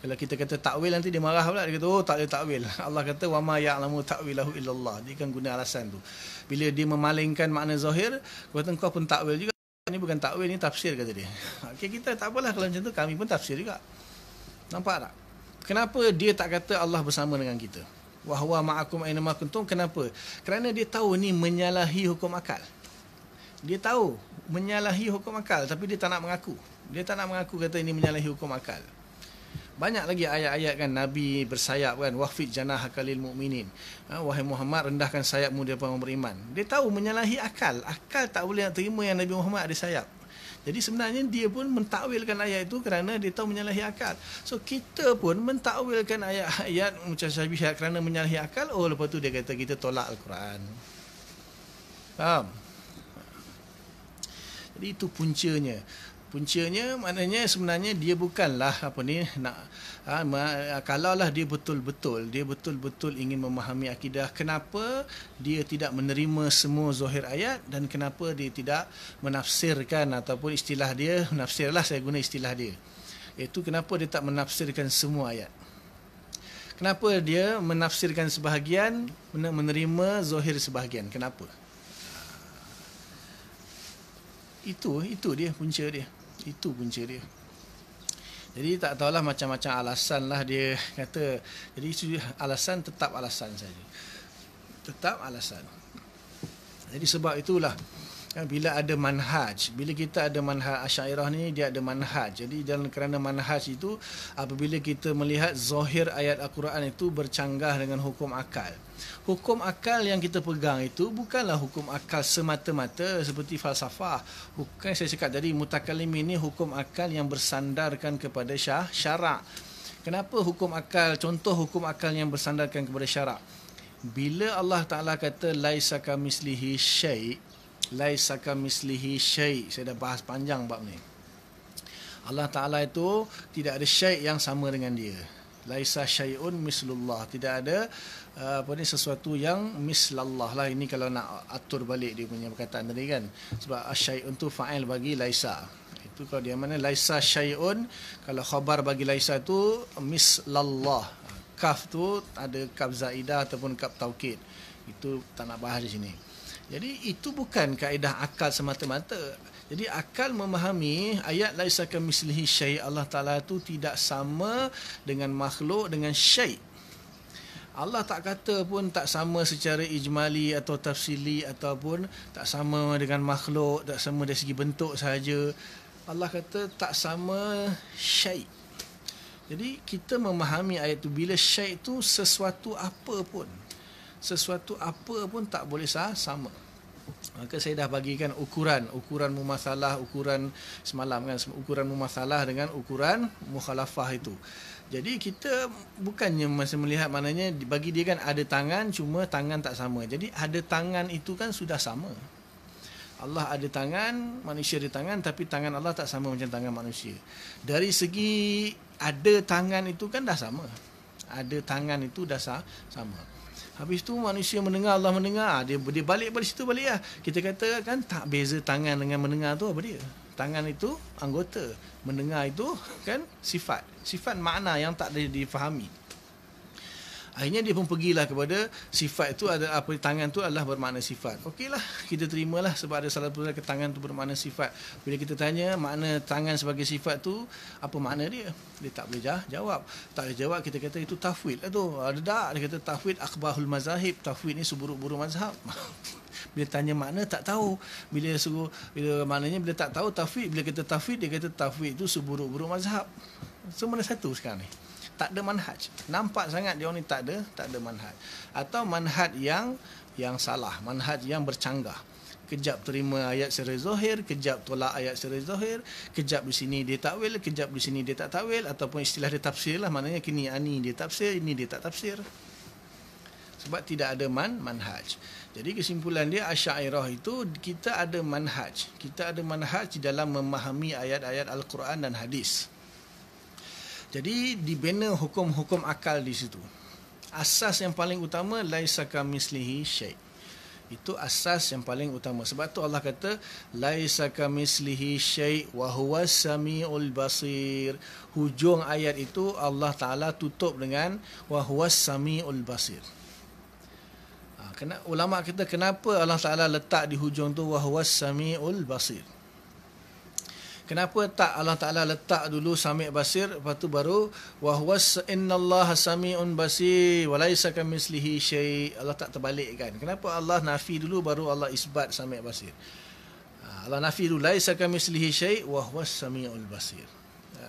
Speaker 1: Kalau kita kata takwil nanti dia marah pula. Dia kata, oh tak ada takwil. (laughs) Allah kata, wama ya'lamu takwilahu illallah. Dia kan guna alasan tu. Bila dia memalingkan makna zahir, kau kata kau pun takwil juga. (laughs) Ini bukan takwil, ini tafsir kata dia. Okey, kita tak apalah kalau macam tu. Kami pun tafsir juga. Nampak tak? Kenapa dia tak kata Allah bersama dengan kita? Wahwa ma'akum aina ma kenapa? Kerana dia tahu ni menyalahi hukum akal dia tahu menyalahi hukum akal tapi dia tak nak mengaku. Dia tak nak mengaku kata ini menyalahi hukum akal. Banyak lagi ayat-ayat kan Nabi bersayap kan wahfid janah kalil mukminin. Ha, wahai Muhammad rendahkan sayapmu di hadapan beriman. Dia tahu menyalahi akal. Akal tak boleh nak terima yang Nabi Muhammad ada sayap. Jadi sebenarnya dia pun mentakwilkan ayat itu kerana dia tahu menyalahi akal. So kita pun mentakwilkan ayat-ayat macam syabihat kerana menyalahi akal. Oh lepas tu dia kata kita tolak Al-Quran. Faham? Um. Jadi itu puncanya. Puncanya maknanya sebenarnya dia bukanlah apa ni nak ha, kalau lah dia betul-betul dia betul-betul ingin memahami akidah kenapa dia tidak menerima semua zahir ayat dan kenapa dia tidak menafsirkan ataupun istilah dia menafsirlah saya guna istilah dia iaitu kenapa dia tak menafsirkan semua ayat kenapa dia menafsirkan sebahagian menerima zahir sebahagian kenapa itu itu dia punca dia itu punca dia jadi tak tahulah macam-macam alasan lah dia kata jadi itu alasan tetap alasan saja tetap alasan jadi sebab itulah Kan, bila ada manhaj bila kita ada manhaj asyairah ni dia ada manhaj jadi dalam kerana manhaj itu apabila kita melihat zahir ayat al-Quran itu bercanggah dengan hukum akal hukum akal yang kita pegang itu bukanlah hukum akal semata-mata seperti falsafah Hukum saya cakap jadi mutakallim ini hukum akal yang bersandarkan kepada syah syarak kenapa hukum akal contoh hukum akal yang bersandarkan kepada syarak bila Allah Taala kata laisa kamislihi syai' laisa kamislihi syai saya dah bahas panjang bab ni Allah Taala itu tidak ada syai yang sama dengan dia laisa syaiun mislullah tidak ada uh, apa ni sesuatu yang mislallah lah ini kalau nak atur balik dia punya perkataan tadi kan sebab asyaiun tu fa'il bagi laisa itu kalau dia mana laisa syaiun kalau khabar bagi laisa tu mislallah kaf tu ada kaf zaidah ataupun kaf taukid itu tak nak bahas di sini. Jadi itu bukan kaedah akal semata-mata. Jadi akal memahami ayat laisa kamislihi syai Allah Taala tu tidak sama dengan makhluk dengan syai. Allah tak kata pun tak sama secara ijmali atau tafsili ataupun tak sama dengan makhluk, tak sama dari segi bentuk saja. Allah kata tak sama syai. Jadi kita memahami ayat tu bila syai tu sesuatu apa pun. Sesuatu apa pun tak boleh sah, sama maka saya dah bagikan ukuran ukuran mumasalah ukuran semalam kan ukuran mumasalah dengan ukuran mukhalafah itu jadi kita bukannya masa melihat maknanya bagi dia kan ada tangan cuma tangan tak sama jadi ada tangan itu kan sudah sama Allah ada tangan, manusia ada tangan tapi tangan Allah tak sama macam tangan manusia. Dari segi ada tangan itu kan dah sama. Ada tangan itu dah sama. Habis tu manusia mendengar Allah mendengar ah, dia dia balik dari situ balik lah. Kita kata kan tak beza tangan dengan mendengar tu apa dia? Tangan itu anggota, mendengar itu kan sifat. Sifat makna yang tak ada difahami. Akhirnya dia pun pergilah kepada sifat itu ada apa tangan tu adalah bermakna sifat. Okeylah, kita terimalah sebab ada salah satu tangan tu bermakna sifat. Bila kita tanya makna tangan sebagai sifat tu, apa makna dia? Dia tak boleh jawab. Tak boleh jawab, kita kata itu tafwid lah tu. Ada ah, tak? Dia kata tafwid akhbahul mazahib. Tafwid ni seburuk-buruk mazhab. (laughs) bila tanya makna tak tahu bila suruh bila maknanya bila tak tahu tafwid bila kita tafwid dia kata tafwid itu seburuk-buruk mazhab so satu sekarang ni tak ada manhaj. Nampak sangat dia ni tak ada, tak ada manhaj. Atau manhaj yang yang salah, manhaj yang bercanggah. Kejap terima ayat secara zahir, kejap tolak ayat secara zahir, kejap di sini dia takwil, kejap di sini dia tak takwil ataupun istilah dia tafsir lah, maknanya kini ani dia tafsir, ini dia tak tafsir. Sebab tidak ada man manhaj. Jadi kesimpulan dia Asy'ariyah itu kita ada manhaj. Kita ada manhaj dalam memahami ayat-ayat Al-Quran dan hadis. Jadi dibina hukum-hukum akal di situ. Asas yang paling utama laisa kamislihi syai. Itu asas yang paling utama. Sebab tu Allah kata laisa kamislihi syai wa huwas samiul basir. Hujung ayat itu Allah Taala tutup dengan wa huwas samiul basir. Ha, kena, ulama kita kenapa Allah Taala letak di hujung tu wa huwas samiul basir. Kenapa tak Allah Taala letak dulu Sami' Basir lepas tu baru wahwa innallaha samiun basir walaisa kamislihi syai. Allah tak terbalikkan. Kenapa Allah nafi dulu baru Allah isbat Sami' Basir? Ha, Allah nafi dulu laisa kamislihi syai wahwa samiul basir. Ha,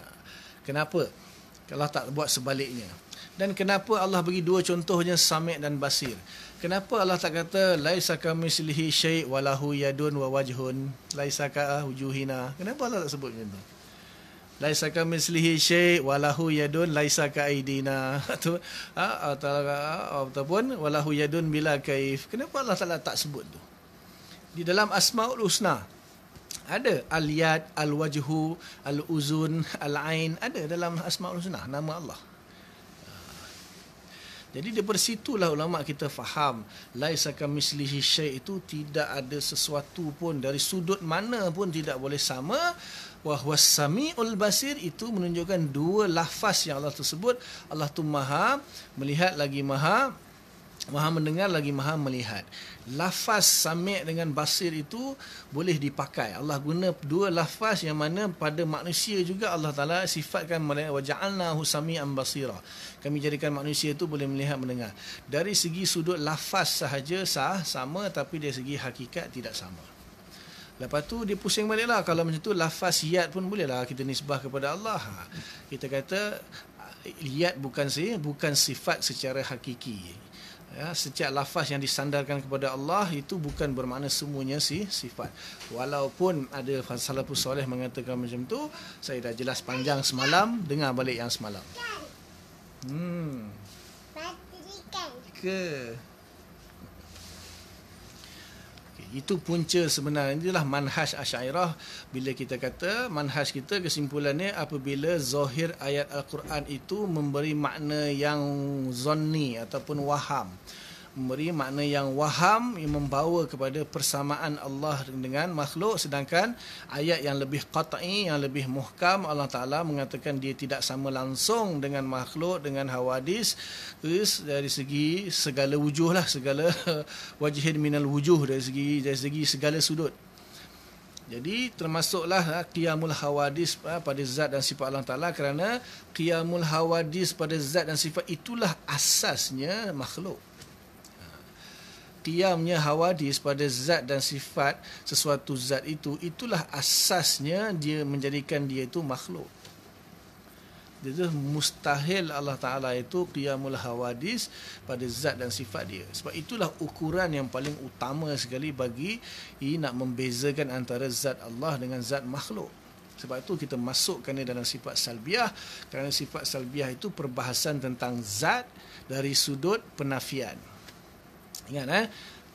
Speaker 1: kenapa? Allah tak buat sebaliknya. Dan kenapa Allah bagi dua contohnya Sami' dan Basir? Kenapa Allah tak kata laisa kami mislihi syai' wa lahu yadun wa wajhun laisa ka wujuhina? Kenapa Allah tak sebut macam tu? Laisa ka mislihi syai' wa lahu yadun laisa ka aidina. (laughs) Tu ha, ataupun wa lahu yadun bila kaif. Kenapa Allah Taala tak sebut tu? Di dalam Asmaul Husna ada al-yad, al-wajhu, al-uzun, al-ain ada dalam Asmaul Husna nama Allah. Jadi daripada situlah ulama kita faham laisa kamislihi syai itu tidak ada sesuatu pun dari sudut mana pun tidak boleh sama wahwas sami'ul basir itu menunjukkan dua lafaz yang Allah tersebut Allah tu maha melihat lagi maha Maha mendengar lagi maha melihat. Lafaz samik dengan basir itu boleh dipakai. Allah guna dua lafaz yang mana pada manusia juga Allah Ta'ala sifatkan wajalna husami ambasira. Kami jadikan manusia itu boleh melihat mendengar. Dari segi sudut lafaz sahaja sah sama tapi dari segi hakikat tidak sama. Lepas tu dia pusing baliklah kalau macam tu lafaz yat pun boleh lah kita nisbah kepada Allah. Ha. Kita kata Iyat bukan sih, bukan sifat secara hakiki ya setiap lafaz yang disandarkan kepada Allah itu bukan bermakna semuanya si sifat walaupun ada salafus soleh mengatakan macam tu saya dah jelas panjang semalam dengar balik yang semalam hmm ke itu punca sebenarnya itulah manhaj Asy'ariyah bila kita kata manhaj kita kesimpulannya apabila zahir ayat al-Quran itu memberi makna yang zonni ataupun waham memberi makna yang waham yang membawa kepada persamaan Allah dengan makhluk sedangkan ayat yang lebih qat'i yang lebih muhkam Allah Taala mengatakan dia tidak sama langsung dengan makhluk dengan hawadis dari segi segala wujuh lah segala (laughs) wajihin minal wujuh dari segi dari segi segala sudut jadi termasuklah ha, qiyamul hawadis ha, pada zat dan sifat Allah Taala kerana qiyamul hawadis pada zat dan sifat itulah asasnya makhluk diamnya hawa hadis pada zat dan sifat sesuatu zat itu itulah asasnya dia menjadikan dia itu makhluk jadi mustahil Allah Ta'ala itu Qiyamul Hawadis pada zat dan sifat dia Sebab itulah ukuran yang paling utama sekali bagi Ia nak membezakan antara zat Allah dengan zat makhluk Sebab itu kita masukkan dia dalam sifat salbiah Kerana sifat salbiah itu perbahasan tentang zat dari sudut penafian Ingat eh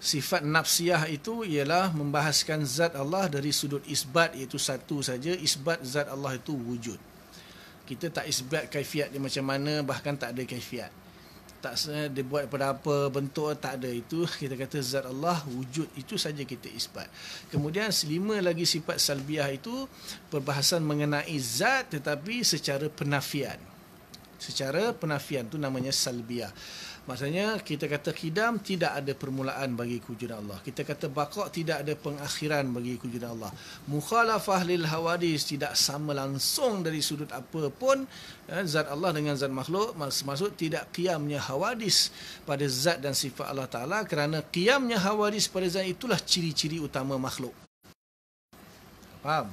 Speaker 1: sifat nafsiah itu ialah membahaskan zat Allah dari sudut isbat iaitu satu saja isbat zat Allah itu wujud. Kita tak isbat kaifiat dia macam mana bahkan tak ada kaifiat. Tak dia buat pada apa bentuk tak ada itu (laughs) kita kata zat Allah wujud itu saja kita isbat. Kemudian lima lagi sifat salbiah itu perbahasan mengenai zat tetapi secara penafian. Secara penafian tu namanya salbiah. Maksudnya kita kata kidam tidak ada permulaan bagi kewujudan Allah. Kita kata bakok tidak ada pengakhiran bagi kewujudan Allah. Mukhalafah lil hawadis tidak sama langsung dari sudut apa pun ya, zat Allah dengan zat makhluk maksud tidak kiamnya hawadis pada zat dan sifat Allah Taala kerana kiamnya hawadis pada zat itulah ciri-ciri utama makhluk. Faham?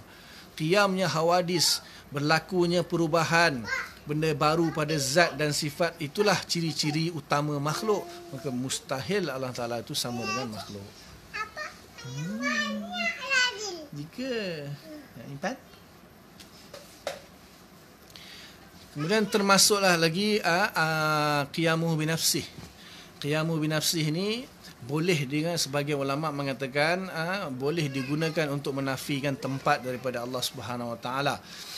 Speaker 1: Qiyamnya hawadis berlakunya perubahan benda baru pada zat dan sifat itulah ciri-ciri utama makhluk maka mustahil Allah Taala itu sama dengan makhluk hmm. jika nak impan kemudian termasuklah lagi uh, uh, qiyamuh binafsi qiyamuh binafsih ni boleh dengan sebagai ulama mengatakan uh, boleh digunakan untuk menafikan tempat daripada Allah Subhanahu Wa Taala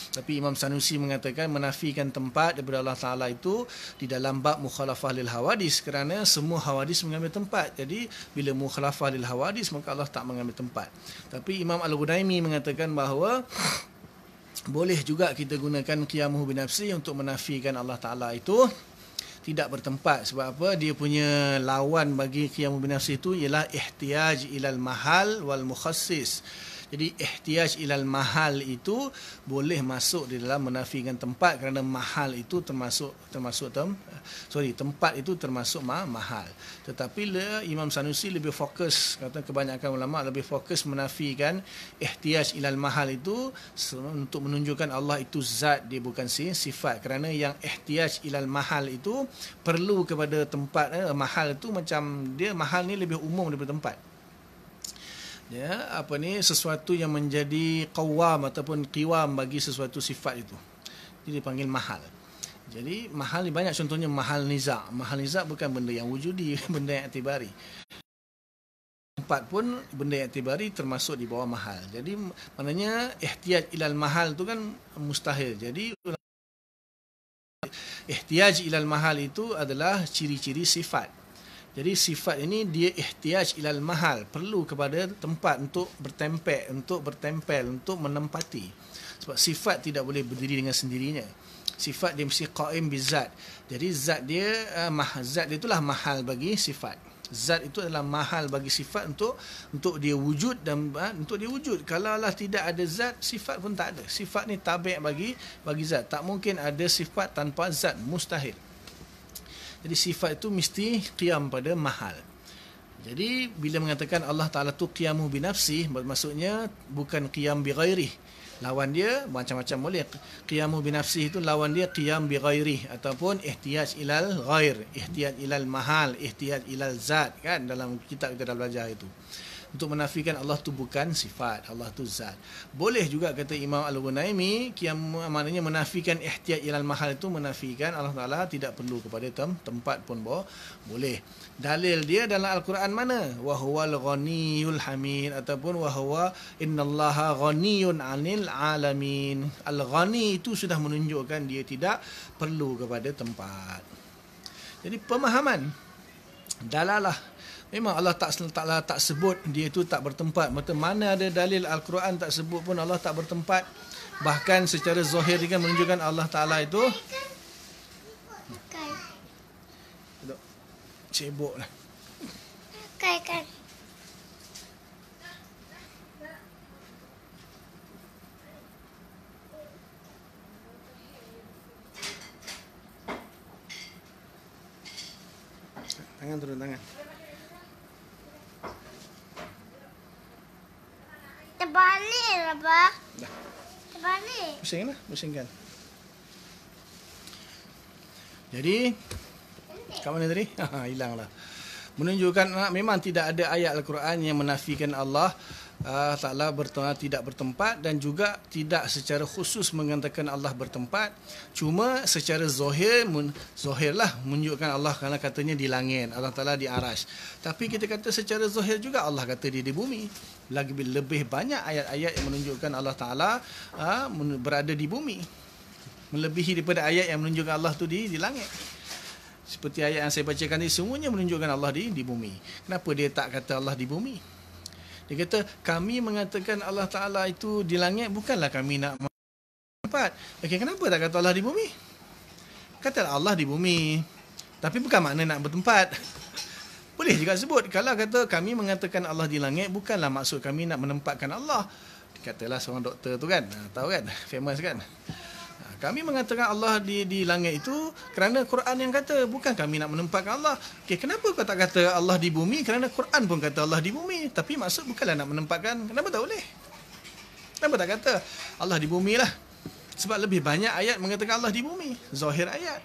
Speaker 1: tapi Imam Sanusi mengatakan menafikan tempat daripada Allah Taala itu di dalam bab mukhalafah lil hawadis kerana semua hawadis mengambil tempat jadi bila mukhalafah lil hawadis maka Allah tak mengambil tempat tapi Imam Al-Ghunaimi mengatakan bahawa boleh juga kita gunakan qiyamuhu binafsi untuk menafikan Allah Taala itu tidak bertempat sebab apa dia punya lawan bagi qiyamuhu binafsi itu ialah ihtiyaj ilal mahal wal mukhassis jadi ihtiyaj ilal mahal itu boleh masuk di dalam menafikan tempat kerana mahal itu termasuk termasuk term, sorry tempat itu termasuk ma, mahal. Tetapi le, Imam Sanusi lebih fokus kata kebanyakan ulama lebih fokus menafikan ihtiyaj ilal mahal itu untuk menunjukkan Allah itu zat dia bukan si, sifat kerana yang ihtiyaj ilal mahal itu perlu kepada tempat eh, mahal itu macam dia mahal ni lebih umum daripada tempat ya apa ni sesuatu yang menjadi qawam ataupun qiwam bagi sesuatu sifat itu jadi dipanggil mahal jadi mahal ni banyak contohnya mahal niza, mahal niza bukan benda yang wujudi (laughs) benda yang atibari tempat pun benda yang atibari termasuk di bawah mahal jadi maknanya ihtiyaj ilal mahal tu kan mustahil jadi ihtiyaj ilal mahal itu adalah ciri-ciri sifat jadi sifat ini dia ihtiyaj ilal mahal, perlu kepada tempat untuk bertempel, untuk bertempel, untuk menempati. Sebab sifat tidak boleh berdiri dengan sendirinya. Sifat dia mesti qaim bi Jadi zat dia uh, mah zat dia itulah mahal bagi sifat. Zat itu adalah mahal bagi sifat untuk untuk dia wujud dan uh, untuk dia wujud. Kalaulah tidak ada zat, sifat pun tak ada. Sifat ni tabik bagi bagi zat. Tak mungkin ada sifat tanpa zat, mustahil. Jadi sifat itu mesti qiyam pada mahal. Jadi bila mengatakan Allah Taala tu qiyamu bi maksudnya bukan qiyam bi ghairi. Lawan dia macam-macam boleh. Qiyamu bi itu lawan dia qiyam bi ghairi ataupun ihtiyaj ilal ghair, ihtiyaj ilal mahal, ihtiyaj ilal zat kan dalam kitab kita dah belajar itu untuk menafikan Allah tu bukan sifat, Allah tu zat. Boleh juga kata Imam Al-Bunaimi, maknanya menafikan ihtiyat ilal mahal itu menafikan Allah Ta'ala tidak perlu kepada tem, tempat pun boh. boleh. Dalil dia dalam Al-Quran mana? Wahuwa al-ghaniyul hamid ataupun wahuwa innallaha ghaniyun anil alamin. Al-ghani itu sudah menunjukkan dia tidak perlu kepada tempat. Jadi pemahaman dalalah Memang Allah tak tak lah tak sebut dia itu tak bertempat. Mata mana ada dalil Al-Quran tak sebut pun Allah tak bertempat. Bahkan secara zahir dia kan menunjukkan Allah Taala itu kan. Ceboklah. Kai kan. Tangan turun tangan. terbalik lah, Ba. Dah. Terbalik. Pusing lah, pusingkan. Jadi, kat mana tadi? (laughs) Ha, hilang lah. Menunjukkan ah, memang tidak ada ayat Al-Quran yang menafikan Allah uh, Taala bertuah tidak bertempat dan juga tidak secara khusus mengatakan Allah bertempat cuma secara zahir mun, zahirlah menunjukkan Allah kerana katanya di langit Allah Taala di arasy tapi kita kata secara zahir juga Allah kata dia di bumi lagi lebih banyak ayat-ayat yang menunjukkan Allah Taala uh, berada di bumi melebihi daripada ayat yang menunjukkan Allah tu di di langit seperti ayat yang saya bacakan ini semuanya menunjukkan Allah di di bumi kenapa dia tak kata Allah di bumi dia kata kami mengatakan Allah Taala itu di langit bukanlah kami nak dapat. Okay, kenapa tak kata Allah di bumi? Kata Allah di bumi. Tapi bukan makna nak bertempat. (laughs) Boleh juga sebut kalau kata kami mengatakan Allah di langit bukanlah maksud kami nak menempatkan Allah. Katalah seorang doktor tu kan. Ha, tahu kan? (laughs) Famous kan? kami mengatakan Allah di di langit itu kerana Quran yang kata bukan kami nak menempatkan Allah Okay, kenapa kau tak kata Allah di bumi kerana Quran pun kata Allah di bumi tapi maksud bukanlah nak menempatkan kenapa tak boleh kenapa tak kata Allah di bumi lah sebab lebih banyak ayat mengatakan Allah di bumi zahir ayat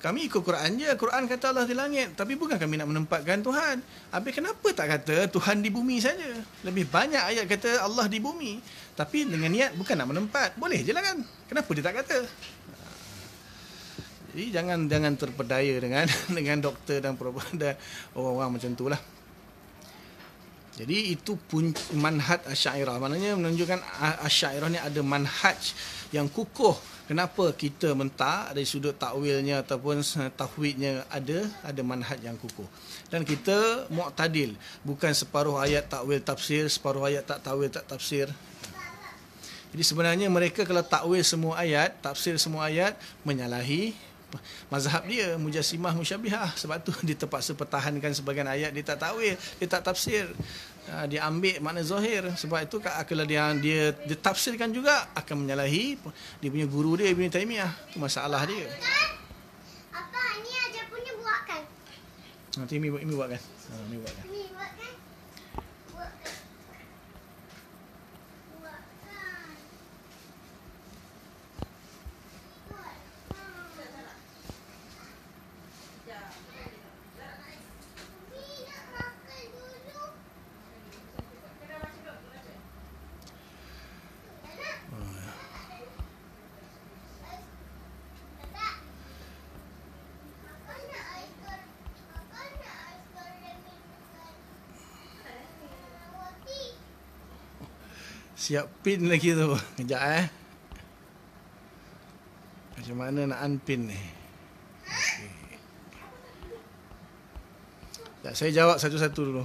Speaker 1: kami ikut Quran je Quran kata Allah di langit tapi bukan kami nak menempatkan Tuhan habis kenapa tak kata Tuhan di bumi saja lebih banyak ayat kata Allah di bumi tapi dengan niat bukan nak menempat. Boleh je lah kan. Kenapa dia tak kata? Jadi jangan jangan terpedaya dengan (laughs) dengan doktor dan propaganda orang-orang macam tu lah. Jadi itu pun manhat asyairah. Maknanya menunjukkan asyairah ni ada manhaj yang kukuh. Kenapa kita mentak dari sudut takwilnya ataupun tahwidnya ada ada manhaj yang kukuh. Dan kita muktadil bukan separuh ayat takwil tafsir, separuh ayat tak takwil tak tafsir. Jadi sebenarnya mereka kalau takwil semua ayat, tafsir semua ayat menyalahi mazhab dia mujassimah musyabihah sebab tu (laughs) dia terpaksa pertahankan sebagian ayat dia tak takwil, dia tak tafsir. Ha, dia ambil makna zahir sebab itu kalau dia dia ditafsirkan juga akan menyalahi dia punya guru dia Ibn Taymiyah. Itu masalah dia. Apa ni aja punya buatkan? Nanti Ibn Ibn buatkan. Ha, buatkan. Ibn buatkan. Siap pin lagi tu. Kejap eh. Macam mana nak unpin ni? Okay. Tak, saya jawab satu-satu dulu.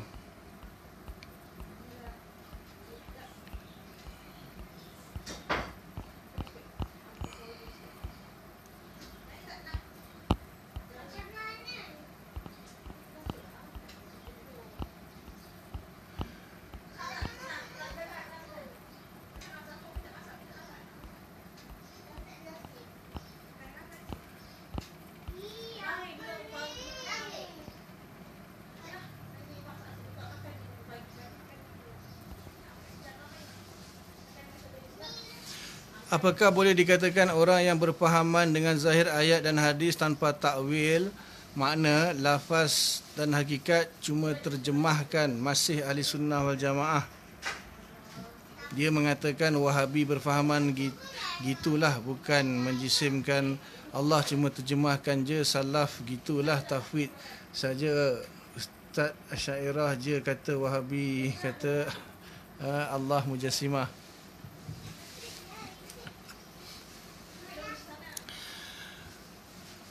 Speaker 1: apakah boleh dikatakan orang yang berpahaman dengan zahir ayat dan hadis tanpa takwil makna lafaz dan hakikat cuma terjemahkan masih ahli sunnah wal jamaah dia mengatakan wahabi berfahaman gitulah bukan menjisimkan Allah cuma terjemahkan je salaf gitulah tafwid saja ustaz syairah je kata wahabi kata ah, Allah mujassimah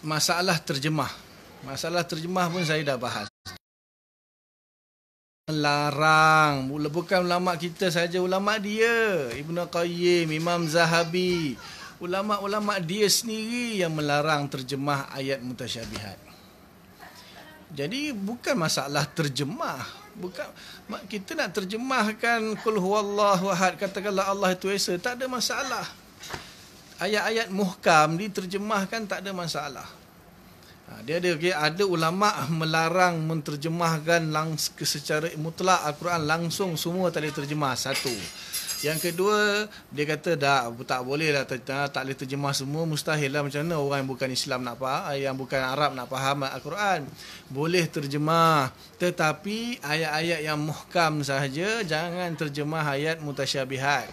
Speaker 1: masalah terjemah. Masalah terjemah pun saya dah bahas. Melarang. Bukan ulama kita saja, ulama dia. Ibnu Qayyim, Imam Zahabi. Ulama-ulama dia sendiri yang melarang terjemah ayat mutasyabihat. Jadi bukan masalah terjemah. Bukan kita nak terjemahkan kul huwallahu ahad katakanlah Allah itu esa tak ada masalah ayat-ayat muhkam diterjemahkan tak ada masalah. Ha, dia ada okay, ada ulama melarang menterjemahkan langsung secara mutlak Al-Quran langsung semua tak boleh terjemah satu. Yang kedua dia kata dah tak boleh lah tak, tak boleh terjemah semua mustahil lah macam mana orang yang bukan Islam nak apa eh, yang bukan Arab nak faham Al-Quran boleh terjemah tetapi ayat-ayat yang muhkam sahaja jangan terjemah ayat mutasyabihat.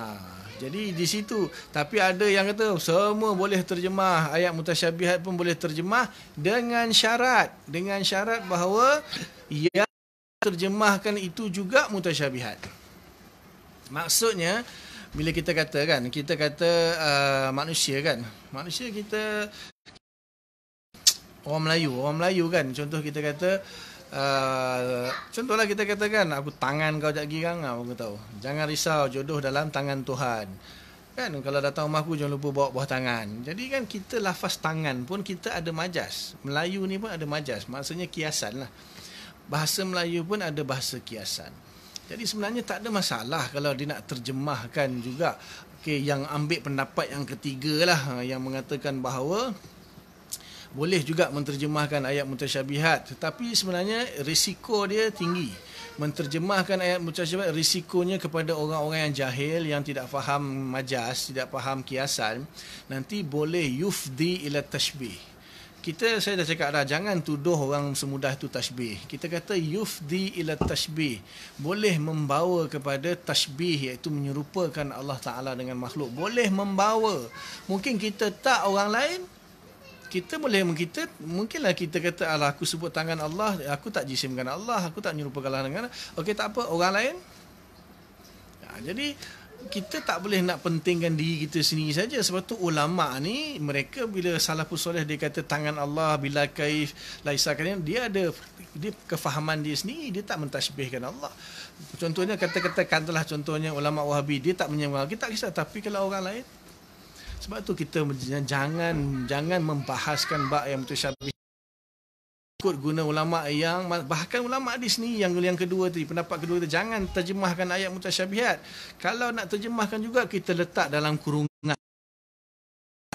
Speaker 1: Ha. Jadi di situ tapi ada yang kata semua boleh terjemah ayat mutasyabihat pun boleh terjemah dengan syarat dengan syarat bahawa yang terjemahkan itu juga mutasyabihat. Maksudnya bila kita kata kan kita kata uh, manusia kan manusia kita orang Melayu orang Melayu kan contoh kita kata uh, Eh, contohlah kita katakan aku tangan kau jap gigang, ah aku tahu. Jangan risau jodoh dalam tangan Tuhan. Kan kalau datang rumah aku jangan lupa bawa buah tangan. Jadi kan kita lafaz tangan pun kita ada majas. Melayu ni pun ada majas. Maksudnya kiasan lah. Bahasa Melayu pun ada bahasa kiasan. Jadi sebenarnya tak ada masalah kalau dia nak terjemahkan juga. Okay, yang ambil pendapat yang ketiga lah. Eh, yang mengatakan bahawa boleh juga menterjemahkan ayat mutasyabihat tetapi sebenarnya risiko dia tinggi menterjemahkan ayat mutasyabihat risikonya kepada orang-orang yang jahil yang tidak faham majas tidak faham kiasan nanti boleh yufdi ila tashbih kita saya dah cakap dah jangan tuduh orang semudah itu tashbih kita kata yufdi ila tashbih boleh membawa kepada tashbih iaitu menyerupakan Allah Taala dengan makhluk boleh membawa mungkin kita tak orang lain kita boleh kita mungkinlah kita kata Allah aku sebut tangan Allah aku tak jisimkan Allah aku tak menyerupakan Allah dengan okey tak apa orang lain ya, jadi kita tak boleh nak pentingkan diri kita sini saja sebab tu ulama ni mereka bila salafus soleh dia kata tangan Allah bila kaif laisa kalian dia ada dia kefahaman dia sendiri dia tak mentasbihkan Allah contohnya kata-kata katalah contohnya ulama wahabi dia tak menyembah kita tak kisah tapi kalau orang lain sebab tu kita jangan jangan membahaskan bab yang betul syabih ikut guna ulama yang bahkan ulama di sini yang yang kedua tadi pendapat kedua tu jangan terjemahkan ayat mutasyabihat kalau nak terjemahkan juga kita letak dalam kurungan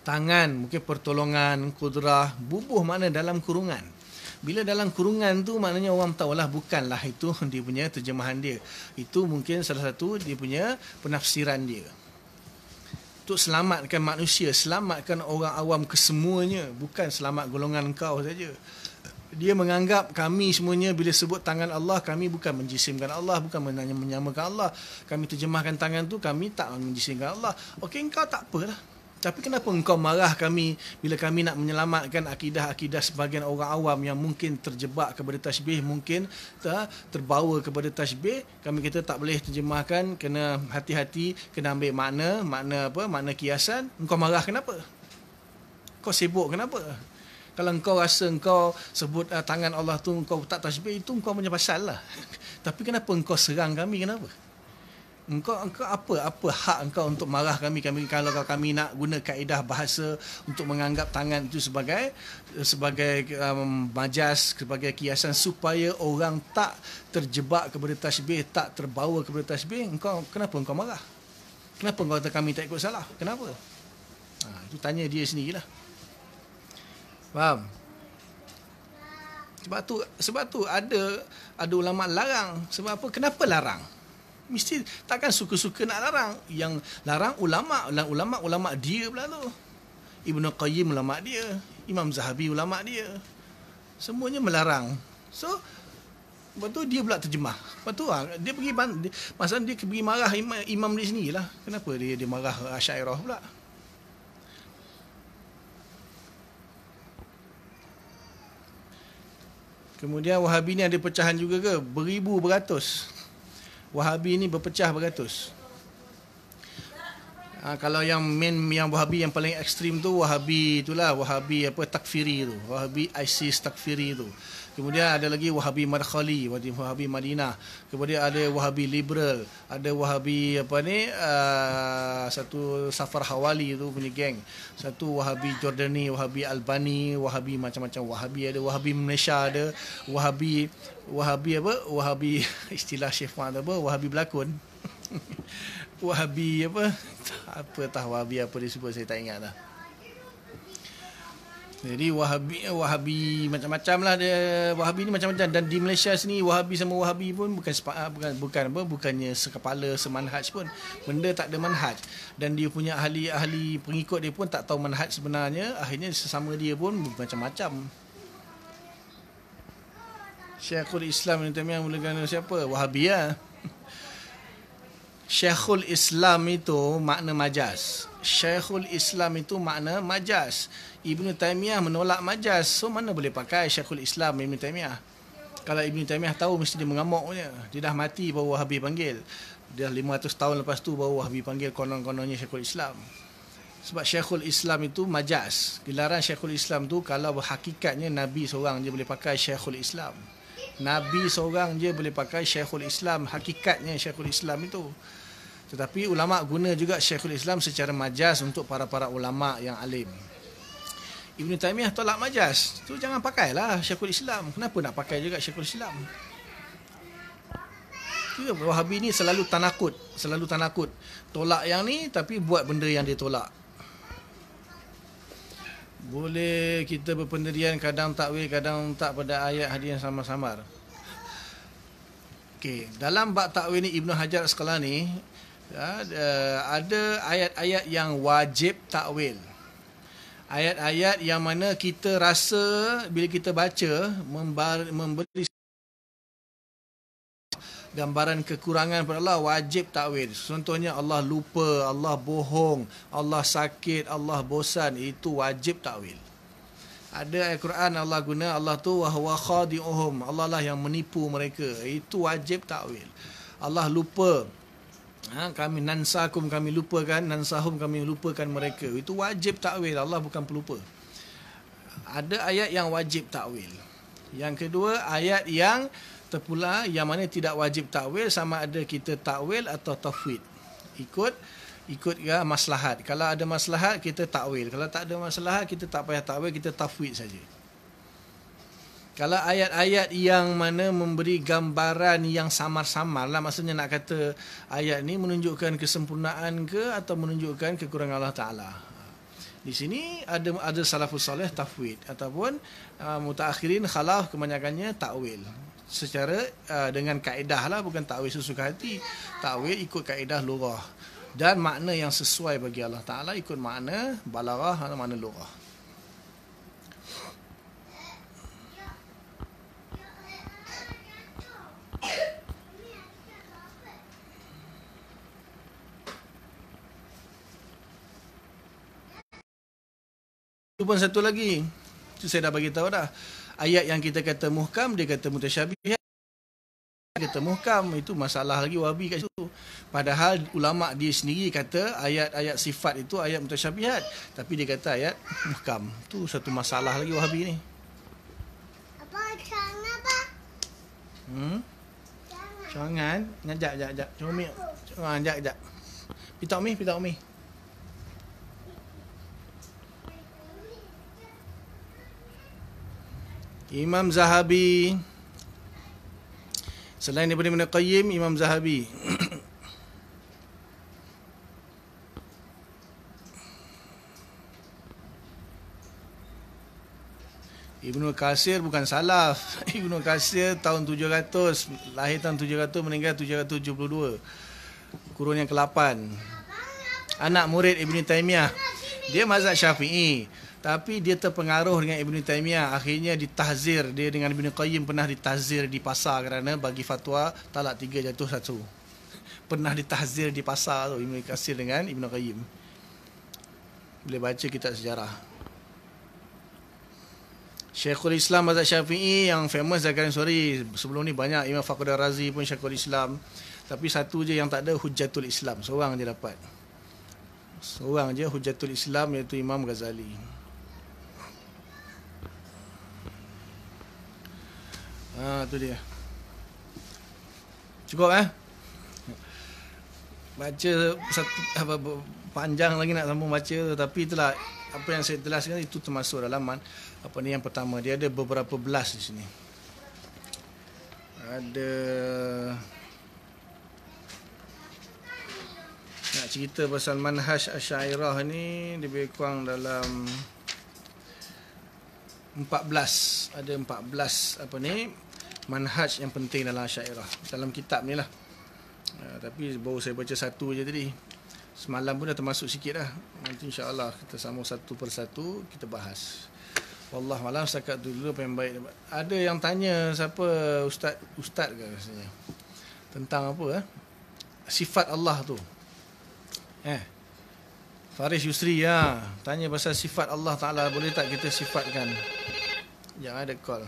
Speaker 1: tangan mungkin pertolongan kudrah bubuh makna dalam kurungan bila dalam kurungan tu maknanya orang tahu lah bukanlah itu (laughs) dia punya terjemahan dia itu mungkin salah satu dia punya penafsiran dia untuk selamatkan manusia, selamatkan orang awam kesemuanya, bukan selamat golongan kau saja. Dia menganggap kami semuanya bila sebut tangan Allah, kami bukan menjisimkan Allah, bukan menyamakan Allah. Kami terjemahkan tangan tu, kami tak menjisimkan Allah. Okey, engkau tak apalah. Tapi kenapa engkau marah kami bila kami nak menyelamatkan akidah-akidah sebahagian orang awam yang mungkin terjebak kepada tasbih, mungkin terbawa kepada tasbih, kami kita tak boleh terjemahkan, kena hati-hati, kena ambil makna, makna apa, makna kiasan. Engkau marah kenapa? Kau sibuk kenapa? Kalau engkau rasa engkau sebut uh, tangan Allah tu engkau tak tasbih itu engkau punya pasal lah. (laughs) Tapi kenapa engkau serang kami kenapa? engkau engkau apa apa hak engkau untuk marah kami kami kalau kami nak guna kaedah bahasa untuk menganggap tangan itu sebagai sebagai um, majas sebagai kiasan supaya orang tak terjebak kepada tasbih tak terbawa kepada tasbih engkau kenapa engkau marah kenapa engkau kata kami tak ikut salah kenapa ha, itu tanya dia sendirilah faham sebab tu sebab tu ada ada ulama larang sebab apa kenapa larang mesti takkan suka-suka nak larang yang larang ulama lah, ulama ulama dia pula tu Ibnu Qayyim ulama dia Imam Zahabi ulama dia semuanya melarang so Lepas tu dia pula terjemah. Lepas tu ah, dia pergi masa dia pergi marah imam, imam di sini lah. Kenapa dia dia marah Asyairah pula? Kemudian Wahabi ni ada pecahan juga ke? Beribu beratus. Wahabi ni berpecah beratus. Ha, kalau yang main yang Wahabi yang paling ekstrim tu Wahabi itulah Wahabi apa takfiri tu Wahabi ISIS takfiri tu Kemudian ada lagi Wahabi Madkhali, Wahabi Madinah. Kemudian ada Wahabi Liberal, ada Wahabi apa ni? Uh, satu Safar Hawali itu punya geng. Satu Wahabi Jordani, Wahabi Albani, Wahabi macam-macam Wahabi ada Wahabi Malaysia ada Wahabi Wahabi apa? Wahabi (laughs) istilah Syekh Fuad apa? Wahabi berlakon. (laughs) Wahabi apa? (laughs) Apa tah Wahabi apa disebut saya tak ingat dah. Jadi Wahabi Wahabi macam-macam lah dia Wahabi ni macam-macam dan di Malaysia sini Wahabi sama Wahabi pun bukan ah, bukan bukan apa bukannya sekepala semanhaj pun benda tak ada manhaj dan dia punya ahli-ahli pengikut dia pun tak tahu manhaj sebenarnya akhirnya sesama dia pun macam-macam Syekhul Islam ni temen yang mulakan siapa? Wahabi lah. (laughs) Syekhul Islam itu makna majas. Syekhul Islam itu makna majas. Ibnu Taimiyah menolak majas. So mana boleh pakai Syekhul Islam Ibnu Taimiyah? Kalau Ibnu Taimiyah tahu mesti dia mengamuk punya. Dia dah mati baru Wahabi panggil. Dia 500 tahun lepas tu baru Wahabi panggil konon-kononnya Syekhul Islam. Sebab Syekhul Islam itu majas. Gelaran Syekhul Islam tu kalau berhakikatnya Nabi seorang je boleh pakai Syekhul Islam. Nabi seorang je boleh pakai Syekhul Islam. Hakikatnya Syekhul Islam itu. Tetapi ulama guna juga Syekhul Islam secara majas untuk para-para ulama yang alim. Ibn Taymiyah tolak majas. Tu jangan pakailah Syekhul Islam. Kenapa nak pakai juga Syekhul Islam? Ya, Wahabi ni selalu tanakut. Selalu tanakut. Tolak yang ni tapi buat benda yang dia tolak. Boleh kita berpendirian kadang takwil, kadang tak pada ayat hadis yang sama-samar. Okay. Dalam bab takwil ni Ibnu Hajar sekolah ni ya, ada ayat-ayat yang wajib takwil. Ayat-ayat yang mana kita rasa bila kita baca memberi gambaran kekurangan pada Allah wajib takwil. Contohnya Allah lupa, Allah bohong, Allah sakit, Allah bosan itu wajib takwil. Ada ayat Quran Allah guna Allah tu wahwa khadi'uhum. Allah lah yang menipu mereka. Itu wajib takwil. Allah lupa, Ha, kami nansakum kami lupakan nansahum kami lupakan mereka itu wajib takwil Allah bukan pelupa ada ayat yang wajib takwil yang kedua ayat yang terpula yang mana tidak wajib takwil sama ada kita takwil atau tafwid ikut ikut ya maslahat kalau ada maslahat kita takwil kalau tak ada maslahat kita tak payah takwil kita tafwid saja kalau ayat-ayat yang mana memberi gambaran yang samar-samar lah maksudnya nak kata ayat ni menunjukkan kesempurnaan ke atau menunjukkan kekurangan Allah Ta'ala di sini ada ada salafus soleh tafwid ataupun uh, mutakhirin khalaf kebanyakannya takwil secara uh, dengan kaedah lah bukan takwil sesuka hati takwil ikut kaedah lughah dan makna yang sesuai bagi Allah Taala ikut makna balaghah atau makna lughah Itu pun satu lagi. Itu saya dah bagi tahu dah. Ayat yang kita kata muhkam, dia kata mutasyabihat. Dia kata muhkam. Itu masalah lagi wabi kat situ. Padahal ulama dia sendiri kata ayat-ayat sifat itu ayat mutasyabihat. Tapi dia kata ayat muhkam. tu satu masalah lagi wabi ni. Apa cangan, apa? Hmm? Cangan? Jangan, jangan, jangan. Cuma, ah, jangan, jangan, jangan. Pitak umih, pitak umih. Imam Zahabi Selain daripada Ibn Qayyim Imam Zahabi (coughs) Ibn Qasir bukan salaf (coughs) Ibn Qasir tahun 700 Lahir tahun 700 meninggal 772 Kurun yang ke-8 Anak murid Ibn Taymiyah Dia mazhab syafi'i tapi dia terpengaruh dengan Ibn Taymiyah akhirnya ditahzir dia dengan Ibn Qayyim pernah ditahzir di pasar kerana bagi fatwa talak tiga jatuh satu (laughs) pernah ditahzir di pasar tu Ibn Qasir dengan Ibn Qayyim boleh baca kitab sejarah Syekhul Islam Mazhab Syafi'i yang famous dah kan sorry sebelum ni banyak Imam Fakhruddin Razi pun Syekhul Islam tapi satu je yang tak ada hujatul Islam seorang je dapat seorang je hujatul Islam iaitu Imam Ghazali Haa, tu dia. Cukup eh? Baca satu apa, panjang lagi nak sambung baca tapi itulah apa yang saya jelaskan itu termasuk dalam apa ni yang pertama. Dia ada beberapa belas di sini. Ada nak cerita pasal manhaj asy'ariyah ni lebih kurang dalam 14 ada 14 apa ni manhaj yang penting dalam syairah dalam kitab ni lah uh, tapi baru saya baca satu je tadi semalam pun dah termasuk sikit lah. nanti insyaAllah kita sama satu persatu kita bahas Allah malam setakat dulu apa yang baik ada yang tanya siapa ustaz ustaz ke rasanya tentang apa eh? sifat Allah tu eh Faris Yusri ya tanya pasal sifat Allah Taala boleh tak kita sifatkan jangan ada call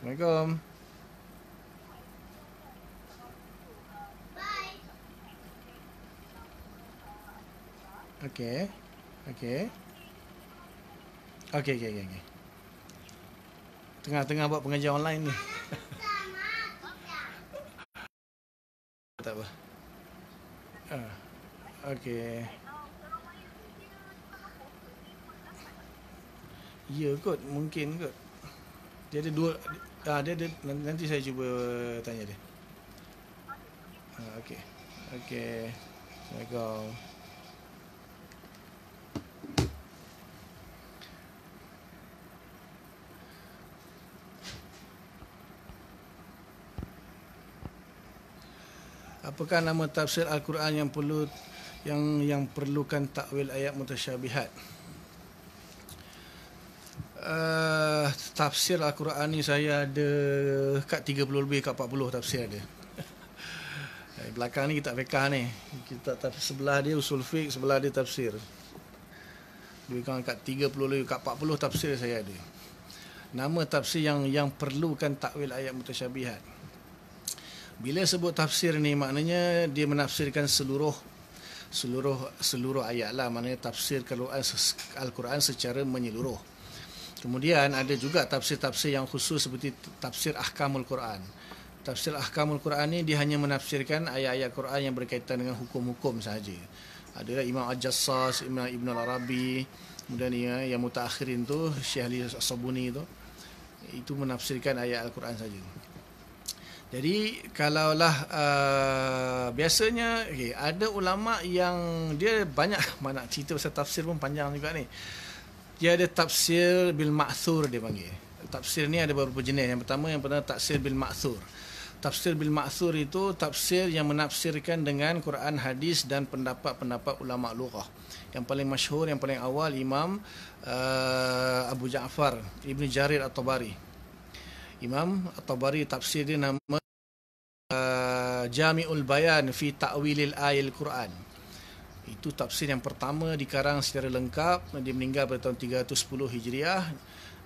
Speaker 1: Assalamualaikum. Okay. Okay. Okay, okay, okay. okay. Tengah-tengah buat pengajian online ni. (laughs) tak apa. Uh, okay. Ya kot, mungkin kot. Dia ada dua... Ah dia, dia nanti saya cuba tanya dia. Ah okey. Okey. Assalamualaikum. Apakah nama tafsir Al-Quran yang perlu yang yang perlukan takwil ayat mutasyabihat? uh, tafsir Al-Quran ni saya ada kat 30 lebih kat 40 tafsir ada. Eh, belakang ni kita fikah ni. Kita tak sebelah dia usul fik, sebelah dia tafsir. Lebih kurang kat 30 lebih kat 40 tafsir saya ada. Nama tafsir yang yang perlukan takwil ayat mutasyabihat. Bila sebut tafsir ni maknanya dia menafsirkan seluruh seluruh seluruh ayat lah maknanya tafsir Al-Quran secara menyeluruh Kemudian ada juga tafsir-tafsir yang khusus seperti tafsir Ahkamul Quran. Tafsir Ahkamul Quran ni dia hanya menafsirkan ayat-ayat Quran yang berkaitan dengan hukum-hukum sahaja. Adalah Imam Al-Jassas, Imam Ibn Al-Arabi, kemudian ya, yang mutakhirin tu Syekh Ali As-Sabuni tu itu menafsirkan ayat Al-Quran saja. Jadi kalaulah uh, biasanya okay, ada ulama yang dia banyak mana (laughs) cerita pasal tafsir pun panjang juga ni. Dia ada tafsir bil ma'thur dia panggil. Tafsir ni ada beberapa jenis. Yang pertama yang pertama tafsir bil ma'thur. Tafsir bil ma'thur itu tafsir yang menafsirkan dengan Quran, hadis dan pendapat-pendapat ulama lughah. Yang paling masyhur yang paling awal Imam uh, Abu Ja'far Ibn Jarir At-Tabari. Imam At-Tabari tafsir dia nama uh, Jami'ul Bayan fi Ta'wilil Ayil Quran. Itu tafsir yang pertama dikarang secara lengkap Dia meninggal pada tahun 310 Hijriah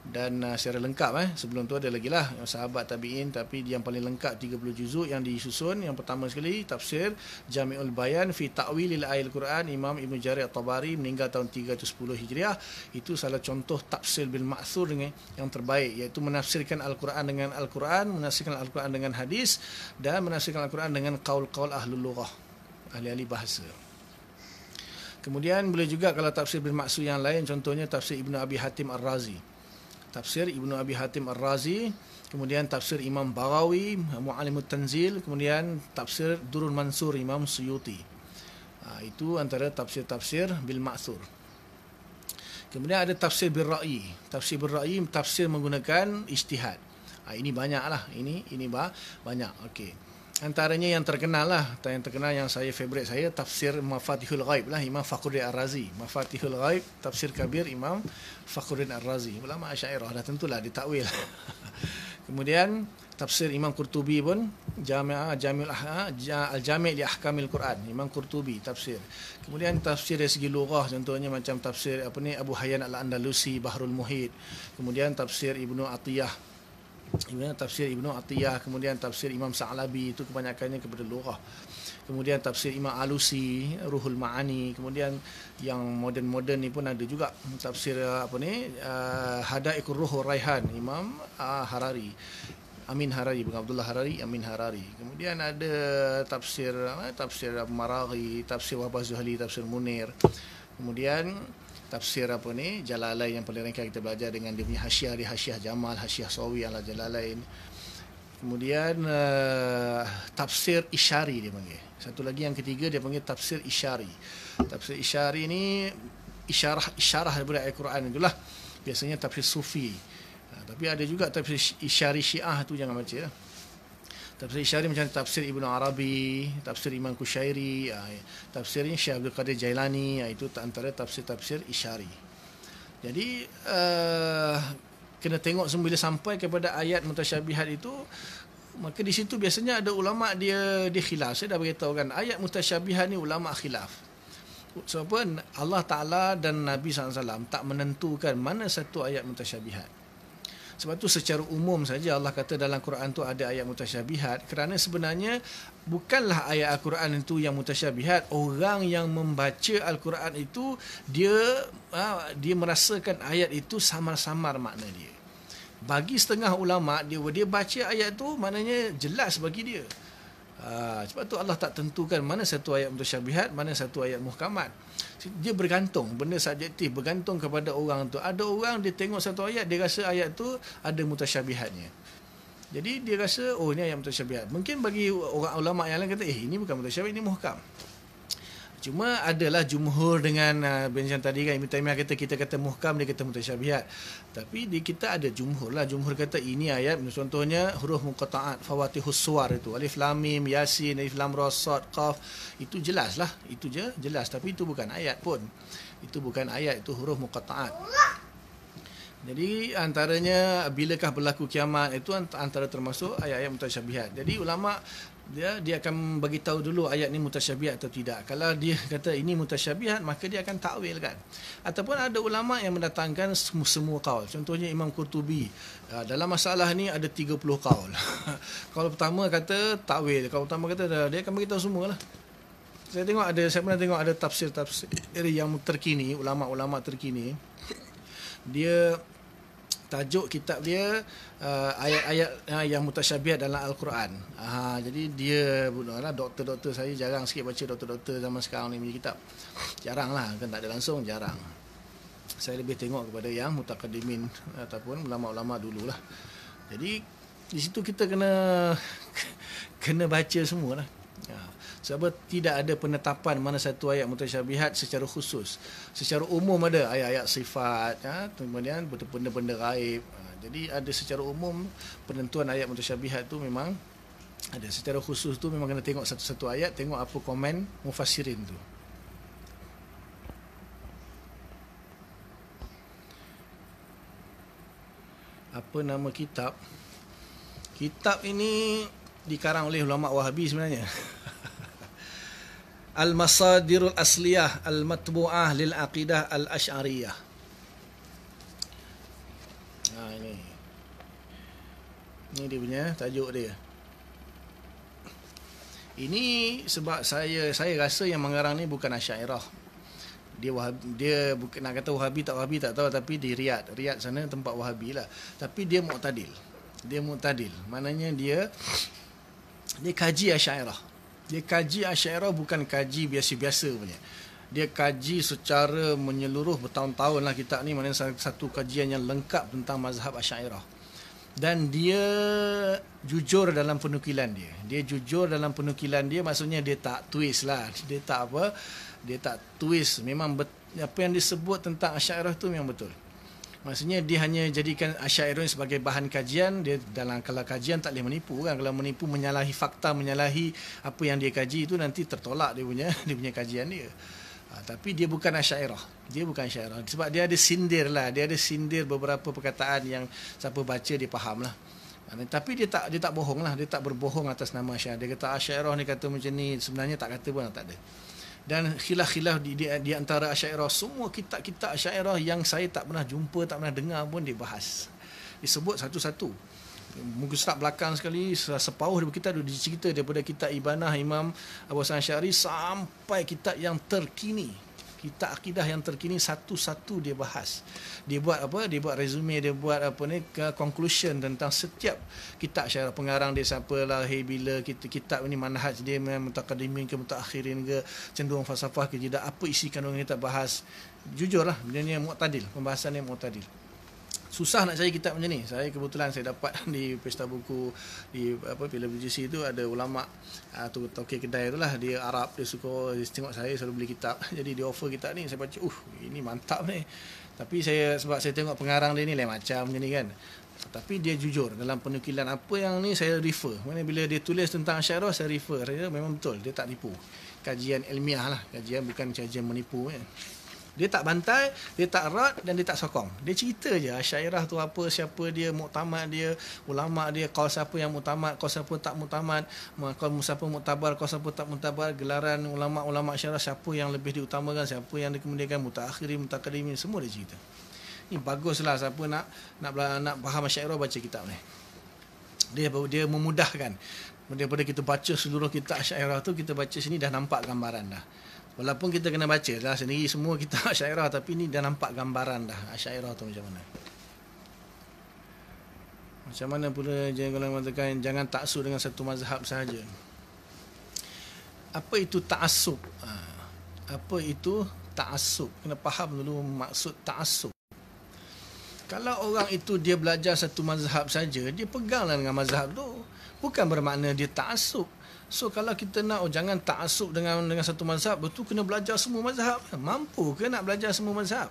Speaker 1: Dan uh, secara lengkap eh. Sebelum tu ada lagi lah Sahabat Tabi'in Tapi yang paling lengkap 30 juzuk yang disusun Yang pertama sekali Tafsir Jami'ul Bayan Fi Ta'wilil Ayil Quran Imam Ibn Jarir At-Tabari Meninggal tahun 310 Hijriah Itu salah contoh tafsir bil Ma'thur Yang terbaik Iaitu menafsirkan Al-Quran dengan Al-Quran Menafsirkan Al-Quran dengan Hadis Dan menafsirkan Al-Quran dengan Qaul-Qaul Ahlul Lughah Ahli-ahli bahasa Kemudian boleh juga kalau tafsir bermaksud yang lain contohnya tafsir Ibnu Abi Hatim Ar-Razi. Tafsir Ibnu Abi Hatim Ar-Razi, kemudian tafsir Imam Bagawi, mu'allimut Tanzil, kemudian tafsir Durul Mansur Imam Suyuti. Ha, itu antara tafsir-tafsir bil maksur. Kemudian ada tafsir bil ra'i. Tafsir bil ra'i tafsir menggunakan ijtihad. Ha, ini banyaklah. Ini ini banyak. Okey antaranya yang terkenal lah yang terkenal yang saya favorite saya tafsir Mafatihul Ghaib lah Imam Fakhruddin Ar-Razi Mafatihul Ghaib tafsir kabir Imam Fakhruddin Ar-Razi ulama asyairah dah tentulah ditakwil (laughs) kemudian tafsir Imam Qurtubi pun Jami'ah Jamil ah, Al-Jami' li Ahkamil Quran Imam Qurtubi tafsir kemudian tafsir dari segi lughah contohnya macam tafsir apa ni Abu Hayyan Al-Andalusi Bahrul Muhit kemudian tafsir Ibnu Atiyah Kemudian tafsir Ibnu Atiyah, kemudian tafsir Imam Sa'labi itu kebanyakannya kepada lughah. Kemudian tafsir Imam Alusi, Ruhul Ma'ani, kemudian yang moden-moden ni pun ada juga tafsir eh, apa ni? Uh, Hadaiqur Ruhul Raihan Imam uh, Harari. Amin Harari, Bung Abdullah Harari, Amin Harari. Kemudian ada tafsir uh, tafsir Maraghi, tafsir Wahbah Zuhli, tafsir Munir. Kemudian tafsir apa ni jalalain yang paling ringkas kita belajar dengan dia punya hasyah di hasyah jamal hasyah sawi ala jalalain kemudian uh, tafsir isyari dia panggil satu lagi yang ketiga dia panggil tafsir isyari tafsir isyari ni isyarah isyarah daripada al-Quran itulah biasanya tafsir sufi uh, tapi ada juga tafsir isyari syiah tu jangan baca ya tafsir isyari macam tafsir Ibn Arabi, tafsir Imam Kushairi, ah, ya. tafsir Syekh Abdul Qadir Jailani, ah, itu antara tafsir-tafsir isyari. Jadi, uh, kena tengok sembilan sampai kepada ayat mutasyabihat itu, maka di situ biasanya ada ulama' dia, dia khilaf. Saya dah beritahu kan, ayat mutasyabihat ni ulama' khilaf. Sebab so, Allah Ta'ala dan Nabi SAW tak menentukan mana satu ayat mutasyabihat. Sebab tu secara umum saja Allah kata dalam Quran tu ada ayat mutasyabihat kerana sebenarnya bukanlah ayat Al-Quran itu yang mutasyabihat orang yang membaca Al-Quran itu dia ha, dia merasakan ayat itu samar-samar makna dia. Bagi setengah ulama dia dia baca ayat tu maknanya jelas bagi dia. Ha, sebab tu Allah tak tentukan mana satu ayat mutasyabihat, mana satu ayat muhkamat. Dia bergantung, benda subjektif bergantung kepada orang tu. Ada orang dia tengok satu ayat, dia rasa ayat tu ada mutasyabihatnya. Jadi dia rasa, oh ini ayat mutasyabihat. Mungkin bagi orang ulama yang lain kata, eh ini bukan mutasyabihat, ini muhkam. Cuma adalah jumhur dengan uh, Benjamin tadi kan Ibn Taymiyah kata kita kata muhkam dia kata mutasyabihat. Tapi di kita ada jumhur lah. Jumhur kata ini ayat contohnya huruf muqataat fawatihus huswar itu alif lamim yasin alif lam ra qaf itu jelas lah. Itu je jelas tapi itu bukan ayat pun. Itu bukan ayat itu huruf muqataat. Jadi antaranya bilakah berlaku kiamat itu antara termasuk ayat-ayat mutasyabihat. Jadi ulama dia dia akan bagi tahu dulu ayat ni mutasyabihat atau tidak. Kalau dia kata ini mutasyabihat maka dia akan takwilkan. Ataupun ada ulama yang mendatangkan semua kaul. Contohnya Imam Qurtubi ah, dalam masalah ni ada 30 kaul. Kalau (laughs) pertama kata takwil, kalau pertama kata dia akan bagi tahu semualah. Saya tengok ada saya pernah tengok ada tafsir-tafsir yang terkini, ulama-ulama terkini. Dia tajuk kitab dia uh, ayat-ayat uh, yang mutasyabihat dalam al-Quran. Uh, jadi dia bukanlah doktor-doktor saya jarang sikit baca doktor-doktor zaman sekarang ni punya kitab. Jaranglah kan tak ada langsung jarang. Saya lebih tengok kepada yang mutakaddimin ataupun ulama-ulama dululah. Jadi di situ kita kena (laughs) kena baca semua lah sebab tidak ada penetapan mana satu ayat mutasyabihat secara khusus secara umum ada ayat-ayat sifat ya kemudian benda-benda raib ha, jadi ada secara umum penentuan ayat mutasyabihat itu memang ada secara khusus tu memang kena tengok satu-satu ayat tengok apa komen mufassirin tu apa nama kitab kitab ini dikarang oleh ulama wahabi sebenarnya (laughs) Al-Masadirul Asliyah Al-Matbu'ah Lil-Aqidah Al-Ash'ariyah Ha ini Ini dia punya tajuk dia Ini sebab saya saya rasa yang mengarang ni bukan Asyairah dia wahabi, dia bukan nak kata wahabi tak wahabi tak tahu tapi di Riyadh Riyadh sana tempat wahabi lah tapi dia muktadil dia muktadil maknanya dia dia kaji asyairah dia kaji Asyairah bukan kaji biasa-biasa punya. Dia kaji secara menyeluruh bertahun-tahun lah kitab ni. mana satu kajian yang lengkap tentang mazhab Asyairah. Dan dia jujur dalam penukilan dia. Dia jujur dalam penukilan dia maksudnya dia tak twist lah. Dia tak apa. Dia tak twist. Memang bet- apa yang disebut tentang Asyairah tu memang betul. Maksudnya dia hanya jadikan Asyairun sebagai bahan kajian dia dalam kalau kajian tak boleh menipu kan kalau menipu menyalahi fakta menyalahi apa yang dia kaji itu nanti tertolak dia punya (laughs) dia punya kajian dia. Ha, tapi dia bukan Asyairah. Dia bukan Asyairah. Sebab dia ada sindir lah. Dia ada sindir beberapa perkataan yang siapa baca dia faham lah. Ah, tapi dia tak dia tak bohong lah. Dia tak berbohong atas nama Asyairah. Dia kata Asyairah ni kata macam ni. Sebenarnya tak kata pun tak ada dan khilaf-khilaf di, di, di antara asyairah semua kitab-kitab asyairah yang saya tak pernah jumpa tak pernah dengar pun dibahas disebut satu-satu mungkin start belakang sekali sepauh daripada kita dulu dicerita daripada kitab Ibanah Imam Abu Hasan Syari sampai kitab yang terkini kitab akidah yang terkini satu-satu dia bahas. Dia buat apa? Dia buat resume, dia buat apa ni ke conclusion tentang setiap kitab syarah pengarang dia siapa lah, hey, bila kita kitab ni manhaj dia memang mutaqaddimin ke mutaakhirin ke cenderung falsafah ke tidak apa isi kandungan kita bahas. Jujurlah, benda ni muktadil, pembahasan ni muktadil susah nak cari kitab macam ni. Saya kebetulan saya dapat (laughs) di pesta buku di apa Pilar BGC tu ada ulama atau ah, uh, toke kedai itulah lah dia Arab dia suka dia tengok saya selalu beli kitab. (laughs) Jadi dia offer kitab ni saya baca uh ini mantap ni. Tapi saya sebab saya tengok pengarang dia ni lain macam macam ni kan. Tapi dia jujur dalam penukilan apa yang ni saya refer. Mana bila dia tulis tentang syairah saya refer. Saya memang betul dia tak tipu. Kajian ilmiah lah. Kajian bukan kajian menipu kan. Dia tak bantai, dia tak erat dan dia tak sokong. Dia cerita je syairah tu apa, siapa dia, muktamad dia, ulama dia, kau siapa yang muktamad, kau siapa tak muktamad, kau siapa muktabar, kau siapa tak muktabar, gelaran ulama-ulama syairah siapa yang lebih diutamakan, siapa yang dikemudiankan, mutakhirin, mutakadimin, semua dia cerita. Ini baguslah siapa nak nak nak faham syairah baca kitab ni. Dia dia memudahkan daripada kita baca seluruh kitab syairah tu kita baca sini dah nampak gambaran dah. Walaupun kita kena baca lah sendiri semua kita (laughs) asyairah tapi ni dah nampak gambaran dah asyairah tu macam mana. Macam mana pula jangan kalau jangan taksub dengan satu mazhab sahaja. Apa itu taksub? Ha. Apa itu taksub? Kena faham dulu maksud taksub. Kalau orang itu dia belajar satu mazhab saja, dia peganglah dengan mazhab tu. Bukan bermakna dia taksub. So kalau kita nak oh, jangan asuk dengan dengan satu mazhab, betul kena belajar semua mazhab. Mampu ke nak belajar semua mazhab?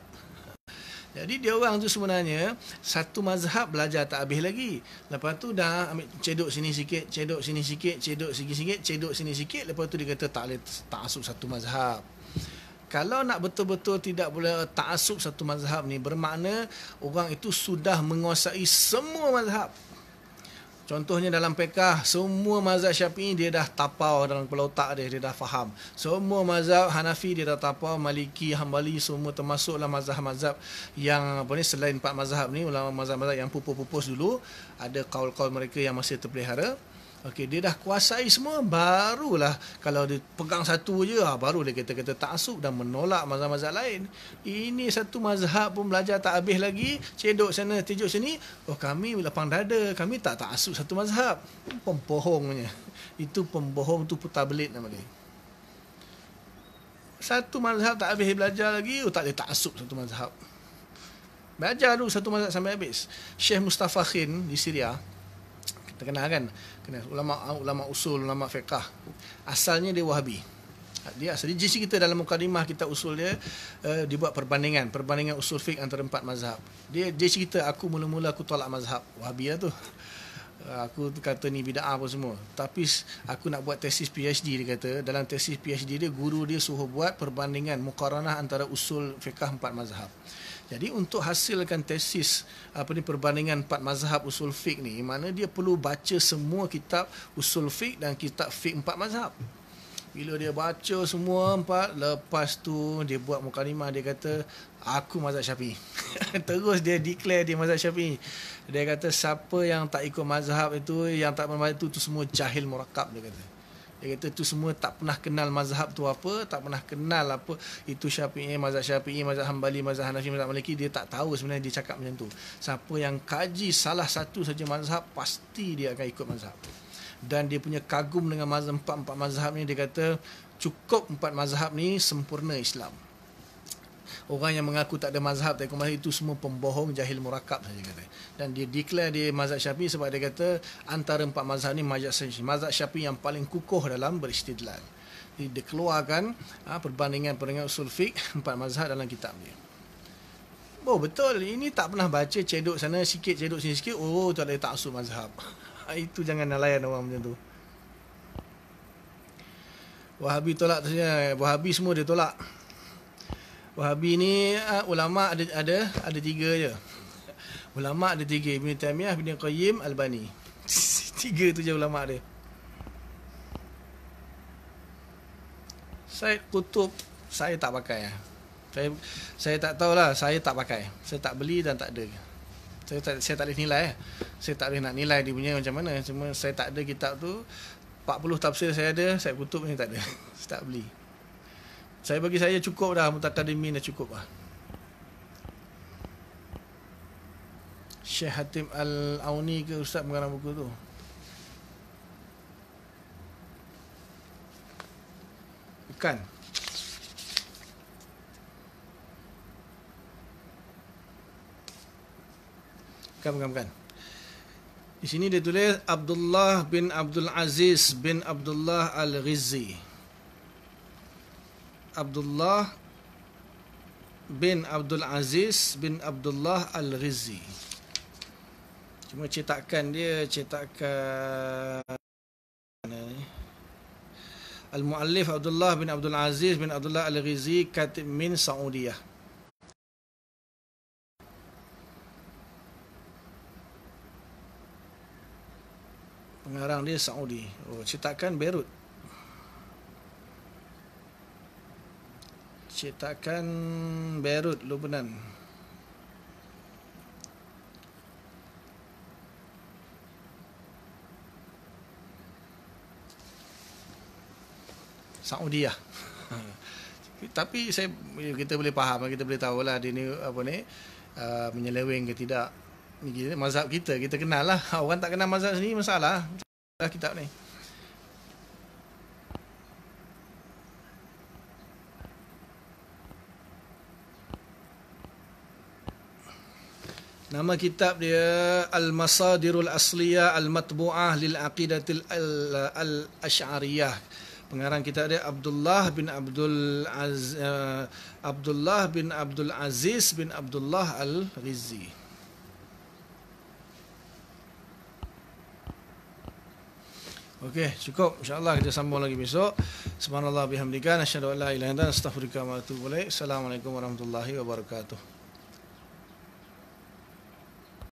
Speaker 1: Jadi dia orang tu sebenarnya satu mazhab belajar tak habis lagi. Lepas tu dah ambil cedok sini sikit, cedok sini sikit, cedok sini sikit, cedok sini sikit. Lepas tu dia kata tak boleh taksub satu mazhab. Kalau nak betul-betul tidak boleh tak asuk satu mazhab ni bermakna orang itu sudah menguasai semua mazhab. Contohnya dalam pekah semua mazhab Syafi'i dia dah tapau dalam kepala otak dia dia dah faham. Semua mazhab Hanafi dia dah tapau, Maliki, Hambali semua termasuklah mazhab-mazhab yang apa ni selain empat mazhab ni ulama mazhab-mazhab yang pupus-pupus dulu ada kaul-kaul mereka yang masih terpelihara. Okey, dia dah kuasai semua barulah kalau dia pegang satu je ah, baru dia kata-kata taksub dan menolak mazhab-mazhab lain. Ini satu mazhab pun belajar tak habis lagi, cedok sana, tijuk sini. Oh, kami lapang dada, kami tak taksub satu mazhab. Pembohongnya. Itu pembohong tu putablit nama dia. Satu mazhab tak habis belajar lagi, oh, tak boleh taksub satu mazhab. Belajar dulu satu mazhab sampai habis. Syekh Mustafa Khin di Syria, kita kenal kan kena ulama ah, ulama usul ulama fiqh asalnya dia wahabi dia asalnya jenis kita dalam mukadimah kita usul dia uh, dibuat perbandingan perbandingan usul fiqh antara empat mazhab dia jenis kita aku mula-mula aku tolak mazhab Wahabi lah tu eh, aku kata ni bida'ah apa semua tapi aku nak buat tesis PhD dia kata dalam tesis PhD dia guru dia suhu buat perbandingan mukaranah antara usul fiqah empat mazhab jadi untuk hasilkan tesis apa ni perbandingan empat mazhab usul fiqh ni, mana dia perlu baca semua kitab usul fiqh dan kitab fiqh empat mazhab. Bila dia baca semua empat, lepas tu dia buat mukadimah dia kata, aku mazhab syafi'. (laughs) Terus dia declare dia mazhab syafi'. Dia kata, siapa yang tak ikut mazhab itu, yang tak mazhab itu, itu semua jahil murakab, dia kata dia kata tu semua tak pernah kenal mazhab tu apa tak pernah kenal apa itu syafi'i mazhab syafi'i mazhab hambali mazhab hanafi mazhab maliki dia tak tahu sebenarnya dia cakap macam tu siapa yang kaji salah satu saja mazhab pasti dia akan ikut mazhab dan dia punya kagum dengan mazhab empat-empat mazhab ni dia kata cukup empat mazhab ni sempurna Islam orang yang mengaku tak ada mazhab tak ada itu semua pembohong jahil murakab saja kata. Dan dia declare dia mazhab Syafi'i sebab dia kata antara empat mazhab ni mazhab Syafi'i, mazhab Syafi'i yang paling kukuh dalam beristidlal. Dia keluarkan ha, perbandingan perbandingan usul fiqh (laughs) empat mazhab dalam kitab dia. Oh betul ini tak pernah baca cedok sana sikit cedok sini sikit oh tak ada taksub mazhab. (laughs) itu jangan nalayan orang macam tu. Wahabi tolak tu Wahabi semua dia tolak. Wahabi ni uh, ulama ada ada ada tiga je. Ulama ada tiga, Ibn Taymiyah, Ibn Qayyim, Albani. (laughs) tiga tu je ulama dia. Saya kutub, saya tak pakai. Ah. Saya saya tak tahulah, saya tak pakai. Saya tak beli dan tak ada. Saya tak saya tak boleh nilai. Ah. Saya tak boleh nak nilai dia punya macam mana. Cuma saya tak ada kitab tu. 40 tafsir saya ada, saya kutub ni tak ada. (laughs) saya tak beli. Saya bagi saya cukup dah Mutakadimi dah cukup lah Syekh Hatim Al-Auni ke Ustaz mengarang buku tu Bukan Bukan, bukan, bukan Di sini dia tulis Abdullah bin Abdul Aziz bin Abdullah Al-Rizzi Abdullah bin Abdul Aziz bin Abdullah Al-Rizzi. Cuma cetakan dia cetakan Al-Muallif Abdullah bin Abdul Aziz bin Abdullah Al-Rizzi katib min Saudiyah. Pengarang dia Saudi. Oh, cetakan Beirut. cetakan Beirut, Lebanon. Saudi lah. (laughs) Tapi saya kita boleh faham, kita boleh tahu lah dia ni apa ni uh, menyeleweng ke tidak. Ini mazhab kita, kita kenal lah. (laughs) Orang tak kenal mazhab ni masalah. Kita kitab ni. Nama kitab dia Al-Masadirul Asliyah Al-Matbu'ah lil Aqidatil al Ashariyah. Pengarang kitab dia Abdullah bin Abdul Az uh, Abdullah bin Abdul Aziz bin Abdullah Al-Rizzi. Okey, cukup. InsyaAllah kita sambung lagi besok. Subhanallah bihamdika. Nasyadu'ala ilahi dan astaghfirullahaladzim. Assalamualaikum warahmatullahi wabarakatuh.